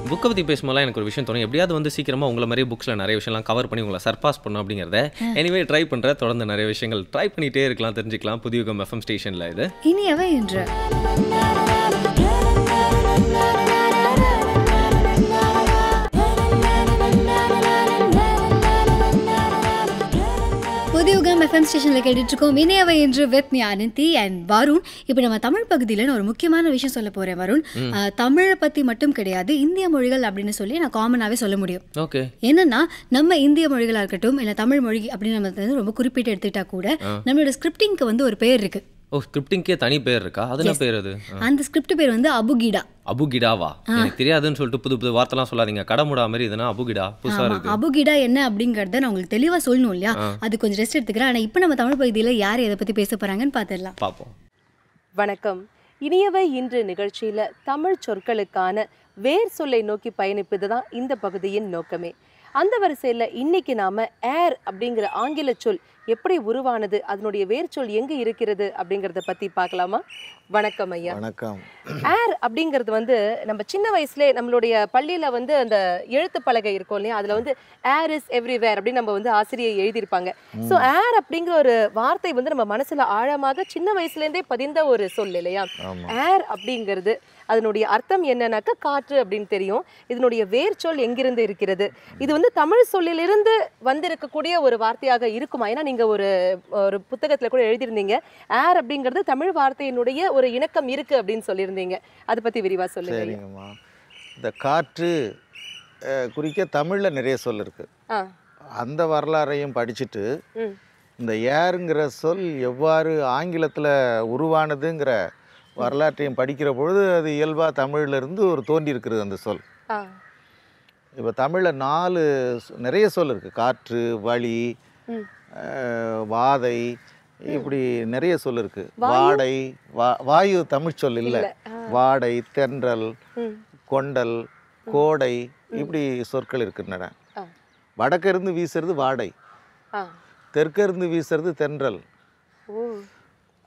புக்கை பற்றி பேசும்போதெல்லாம் எனக்கு ஒரு விஷயம் தோணும் எப்படியாவது வந்து சீக்கிரமாக உங்களை மாதிரி புக்ஸில் நிறைய விஷயம்லாம் கவர் பண்ணி உங்களை சர்பாஸ் பண்ணும் அப்படிங்கிறத எனிவே ட்ரை பண்ணுற தொடர்ந்து நிறைய விஷயங்கள் ட்ரை பண்ணிகிட்டே இருக்கலாம் தெரிஞ்சுக்கலாம் புதியுகம் எஃப்எம் ஸ்டேஷனில் இது இனியவே என்று நம்ம எஃப்எம் ஸ்டேஷனில் கேட்டுட்ருக்கோம் இணையவை என்று வித் அனந்தி அண்ட் வருண் இப்போ நம்ம தமிழ் பகுதியில் ஒரு முக்கியமான விஷயம் சொல்ல போகிறேன் வருண் தமிழை பற்றி மட்டும் கிடையாது இந்திய மொழிகள் அப்படின்னு சொல்லி நான் காமனாகவே சொல்ல முடியும் ஓகே என்னன்னா நம்ம இந்திய மொழிகளாக இருக்கட்டும் இல்லை தமிழ் மொழி அப்படின்னு நம்ம வந்து ரொம்ப குறிப்பிட்டு எடுத்துக்கிட்டா கூட நம்மளோட ஸ்கிரிப்டிங்க்கு வந்து ஒரு பேர் இருக்குது ஓ ஸ்கிரிப்டிங்க்கே தனி பேர் இருக்கா அது என்ன பேர் அது அந்த ஸ்கிரிப்ட் பேர் வந்து அபுகிடா அபுகிடாவா எனக்கு தெரியாதுன்னு சொல்லிட்டு புது புது வார்த்தைலாம் சொல்லாதீங்க கடமுடா மாதிரி இதுனா அபுகிடா புதுசாக இருக்கு அபுகிடா என்ன அப்படிங்கிறத நான் உங்களுக்கு தெளிவாக சொல்லணும் இல்லையா அது கொஞ்சம் ரெஸ்ட் எடுத்துக்கிறேன் ஆனால் இப்போ நம்ம தமிழ் பகுதியில் யார் இதை பற்றி பேச போகிறாங்கன்னு பார்த்துடலாம் பார்ப்போம் வணக்கம் இனியவை இன்று நிகழ்ச்சியில் தமிழ் சொற்களுக்கான வேர் சொல்லை நோக்கி பயணிப்பது தான் இந்த பகுதியின் நோக்கமே அந்த வரிசையில் இன்னைக்கு நாம் ஏர் அப்படிங்கிற ஆங்கில சொல் எப்படி உருவானது அதனுடைய வேர்ச்சொல் எங்கே இருக்கிறது அப்படிங்கிறத பற்றி பார்க்கலாமா வணக்கம் ஐயா வணக்கம் ஏர் அப்படிங்கிறது வந்து நம்ம சின்ன வயசுல நம்மளுடைய பள்ளியில் வந்து அந்த எழுத்து பலகை இருக்கும் இல்லையா அதில் வந்து ஏர் இஸ் எவ்ரிவேர் அப்படின்னு நம்ம வந்து ஆசிரியை எழுதியிருப்பாங்க ஸோ ஏர் அப்படிங்கிற ஒரு வார்த்தை வந்து நம்ம மனசில் ஆழமாக சின்ன வயசுலேருந்தே பதிந்த ஒரு சொல் இல்லையா ஏர் அப்படிங்கிறது அதனுடைய அர்த்தம் என்னன்னாக்கா காற்று அப்படின்னு தெரியும் இதனுடைய வேர் சொல் எங்கிருந்து இருக்கிறது இது வந்து தமிழ் சொல்லிலிருந்து வந்திருக்கக்கூடிய ஒரு வார்த்தையாக இருக்குமா ஏன்னா நீங்கள் ஒரு ஒரு புத்தகத்தில் கூட எழுதியிருந்தீங்க ஏர் அப்படிங்கிறது தமிழ் வார்த்தையினுடைய ஒரு இணக்கம் இருக்குது அப்படின்னு சொல்லியிருந்தீங்க அதை பற்றி விரிவாக சொல்லுங்க இந்த காற்று குறிக்க தமிழில் நிறைய சொல் இருக்குது அந்த வரலாறையும் படிச்சுட்டு இந்த ஏருங்கிற சொல் எவ்வாறு ஆங்கிலத்தில் உருவானதுங்கிற வரலாற்றையும் படிக்கிற பொழுது அது இயல்பாக தமிழிலிருந்து ஒரு தோண்டி இருக்கிறது அந்த சொல் இப்போ தமிழில் நாலு நிறைய சொல் இருக்குது காற்று வழி வாதை இப்படி நிறைய சொல் இருக்குது வாடை வா வாயு தமிழ் சொல் இல்லை வாடை தென்றல் கொண்டல் கோடை இப்படி சொற்கள் இருக்கின்றன வடக்கிருந்து வீசுறது வாடை தெற்கிருந்து வீசுறது தென்றல்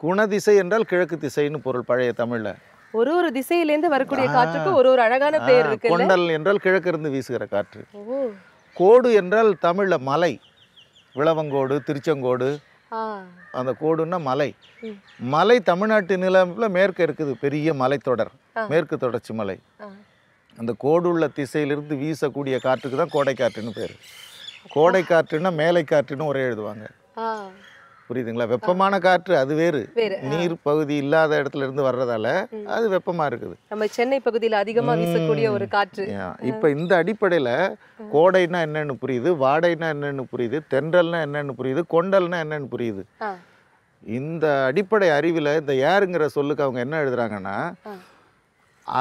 குணதிசை என்றால் கிழக்கு திசைன்னு பொருள் பழைய தமிழில் ஒரு ஒரு திசையிலேருந்து வரக்கூடிய காற்றுக்கு ஒரு ஒரு அழகான பேர் இருக்கு கொண்டல் என்றால் கிழக்கு இருந்து வீசுகிற காற்று கோடு என்றால் தமிழில் மலை விளவங்கோடு திருச்செங்கோடு அந்த கோடுன்னா மலை மலை தமிழ்நாட்டு நிலமில் மேற்கு இருக்குது பெரிய மலைத்தொடர் மேற்கு தொடர்ச்சி மலை அந்த கோடுள்ள திசையிலிருந்து வீசக்கூடிய காற்றுக்கு தான் கோடைக்காற்றுன்னு பேர் கோடைக்காற்றுன்னா மேலை காற்றுன்னு ஒரே எழுதுவாங்க புரியுதுங்களா வெப்பமான காற்று அது வேறு நீர் பகுதி இல்லாத இடத்துல இருந்து வர்றதால அது வெப்பமா இருக்குது நம்ம சென்னை பகுதியில் அதிகமாக வீசக்கூடிய ஒரு காற்று இப்ப இந்த அடிப்படையில கோடைன்னா என்னன்னு புரியுது வாடைன்னா என்னன்னு புரியுது தென்றல்னா என்னன்னு புரியுது கொண்டல்னா என்னன்னு புரியுது இந்த அடிப்படை அறிவில் இந்த ஏருங்கிற சொல்லுக்கு அவங்க என்ன எழுதுறாங்கன்னா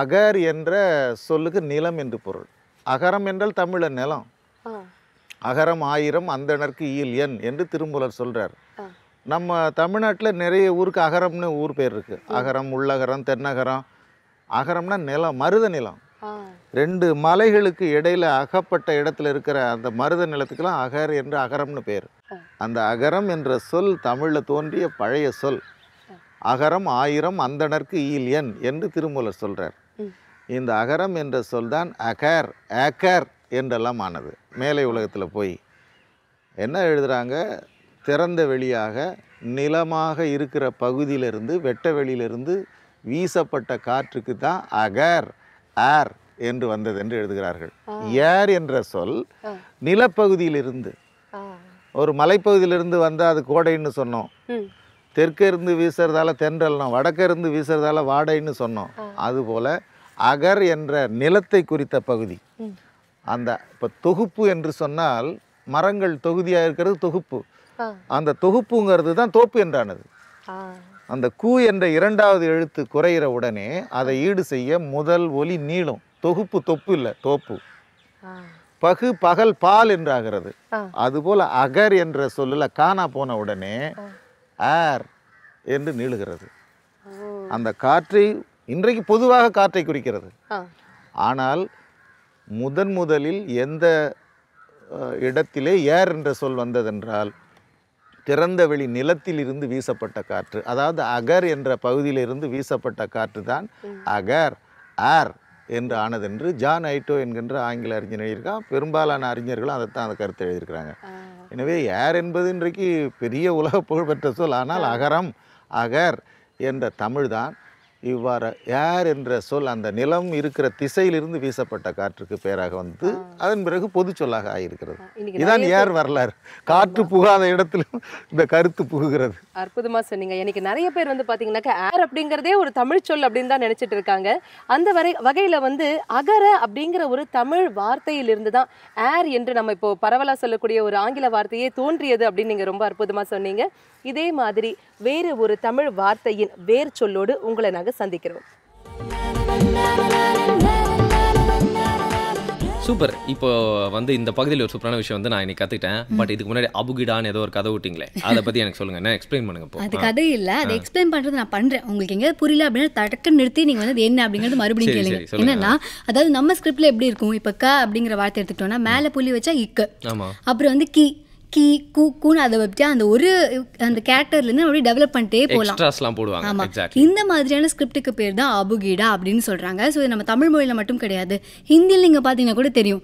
அகர் என்ற சொல்லுக்கு நிலம் என்று பொருள் அகரம் என்றால் தமிழ நிலம் அகரம் ஆயிரம் அந்தனருக்கு ஈல் எண் என்று திருமூலர் சொல்கிறார் நம்ம தமிழ்நாட்டில் நிறைய ஊருக்கு அகரம்னு ஊர் பேர் இருக்குது அகரம் உள்ளகரம் தென்னகரம் அகரம்னா நிலம் மருத நிலம் ரெண்டு மலைகளுக்கு இடையில் அகப்பட்ட இடத்துல இருக்கிற அந்த மருத நிலத்துக்கெல்லாம் அகர் என்று அகரம்னு பேர் அந்த அகரம் என்ற சொல் தமிழில் தோன்றிய பழைய சொல் அகரம் ஆயிரம் அந்தனருக்கு ஈல் எண் என்று திருமூலர் சொல்கிறார் இந்த அகரம் என்ற சொல் தான் அகர் அகர் என்றெல்லாம் ஆனது மேலை உலகத்தில் போய் என்ன எழுதுகிறாங்க திறந்த வெளியாக நிலமாக இருக்கிற பகுதியிலிருந்து வெட்ட வெளியிலிருந்து வீசப்பட்ட காற்றுக்கு தான் அகர் ஏர் என்று வந்தது என்று எழுதுகிறார்கள் ஏர் என்ற சொல் நிலப்பகுதியிலிருந்து ஒரு மலைப்பகுதியிலிருந்து வந்தால் அது கோடைன்னு சொன்னோம் தெற்கே இருந்து வீசுறதால தென்றல்னோம் வடக்கே இருந்து வீசுறதால வாடைன்னு சொன்னோம் அதுபோல் அகர் என்ற நிலத்தை குறித்த பகுதி அந்த இப்போ தொகுப்பு என்று சொன்னால் மரங்கள் தொகுதியாக இருக்கிறது தொகுப்பு அந்த தொகுப்புங்கிறது தான் தோப்பு என்றானது அந்த கூ என்ற இரண்டாவது எழுத்து குறையிற உடனே அதை ஈடு செய்ய முதல் ஒலி நீளம் தொகுப்பு தொப்பு இல்லை தோப்பு பகு பகல் பால் என்றாகிறது அதுபோல் அகர் என்ற சொல்லில் காணா போன உடனே ஆர் என்று நீளுகிறது அந்த காற்றை இன்றைக்கு பொதுவாக காற்றை குறிக்கிறது ஆனால் முதன் முதலில் எந்த இடத்திலே ஏர் என்ற சொல் வந்ததென்றால் திறந்த வெளி நிலத்திலிருந்து வீசப்பட்ட காற்று அதாவது அகர் என்ற பகுதியிலிருந்து வீசப்பட்ட காற்று தான் அகர் ஆர் என்று ஆனதென்று ஜான் ஐட்டோ என்கின்ற ஆங்கில அறிஞர் எழுதியிருக்கான் பெரும்பாலான அறிஞர்களும் அதைத்தான் அந்த கருத்து எழுதியிருக்கிறாங்க எனவே ஏர் என்பது இன்றைக்கு பெரிய உலக புகழ்பெற்ற சொல் ஆனால் அகரம் அகர் என்ற தமிழ் தான் இவ்வாறு ஏர் என்ற சொல் அந்த நிலம் இருக்கிற திசையிலிருந்து வீசப்பட்ட காற்றுக்கு பெயராக வந்து அதன் பிறகு பொது சொல்லாக ஆகியிருக்கிறது இதுதான் ஏர் வரலாறு காற்று புகாத இடத்திலும் இந்த கருத்து புகுகிறது அற்புதமா சொன்னீங்க இன்னைக்கு நிறைய பேர் வந்து பாத்தீங்கன்னாக்கா ஏர் அப்படிங்கிறதே ஒரு தமிழ் சொல் அப்படின்னு தான் நினைச்சிட்டு இருக்காங்க அந்த வரை வகையில வந்து அகர அப்படிங்கிற ஒரு தமிழ் வார்த்தையிலிருந்து தான் ஏர் என்று நம்ம இப்போ பரவலா சொல்லக்கூடிய ஒரு ஆங்கில வார்த்தையே தோன்றியது அப்படின்னு நீங்க ரொம்ப அற்புதமா சொன்னீங்க இதே மாதிரி வேறு ஒரு தமிழ் வார்த்தையின் வேர் சொல்லோடு உங்களை நகை சந்திக்கிறோம் சூப்பர் இப்போ வந்து இந்த பகுதியில் ஒரு சூப்பரான விஷயம் வந்து நான் இன்னைக்கு கத்துக்கிட்டேன் பட் இதுக்கு முன்னாடி அபுகிடான் ஏதோ ஒரு கதை விட்டீங்களே அதை பத்தி எனக்கு சொல்லுங்க என்ன எக்ஸ்பிளைன் பண்ணுங்க அது கதை இல்ல அதை எக்ஸ்பிளைன் பண்றது நான் பண்றேன் உங்களுக்கு எங்கேயாவது புரியல அப்படின்னா தடக்க நிறுத்தி நீங்க வந்து என்ன அப்படிங்கிறது மறுபடியும் கேளுங்க என்னன்னா அதாவது நம்ம ஸ்கிரிப்ட்ல எப்படி இருக்கும் இப்ப க அப்படிங்கிற வார்த்தை எடுத்துட்டோம்னா மேல புள்ளி வச்சா இக்கு அப்புறம் வந்து கி கீ கூக்குன்னு அதை வச்சு அந்த ஒரு அந்த கேரக்டர்லேருந்து அப்படி டெவலப் பண்ணிட்டே போகலாம் போடுவாங்க ஆமாம் இந்த மாதிரியான ஸ்கிரிப்டுக்கு பேர் தான் அபுகீடா அப்படின்னு சொல்கிறாங்க ஸோ இது நம்ம தமிழ் மொழியில் மட்டும் கிடையாது ஹிந்தியில் நீங்கள் பார்த்தீங்கன்னா கூட தெரியும்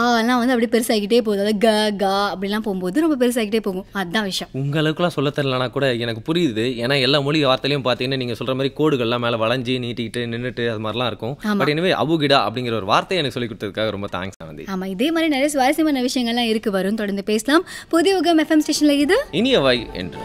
ஆலாம் வந்து அப்படியே பெருசாகிட்டே போகுது அது க க அப்படிலாம் போகும்போது ரொம்ப பெருசாகிட்டே போகும் அதுதான் விஷயம் உங்களுக்குலாம் சொல்ல தரலனா கூட எனக்கு புரியுது ஏன்னா எல்லா மொழி வார்த்தையிலையும் பார்த்தீங்கன்னா நீங்கள் சொல்கிற மாதிரி கோடுகள்லாம் மேலே வளைஞ்சி நீட்டிக்கிட்டு நின்றுட்டு அது மாதிரிலாம் இருக்கும் பட் எனவே அபுகிடா அப்படிங்கிற ஒரு வார்த்தை எனக்கு சொல்லி கொடுத்ததுக்காக ரொம்ப தேங்க்ஸ் வந்து ஆமாம் இதே மாதிரி நிறைய சுவாரஸ்யமான விஷயங்கள்லாம் இருக்குது வரும் தொடர்ந்து பேச ഇസ്ലാം പുതിയ യുഗം എഫ് എം സ്റ്റേഷനിലേക്ക് ഇത് ഇനിയവായി എൻ്റർ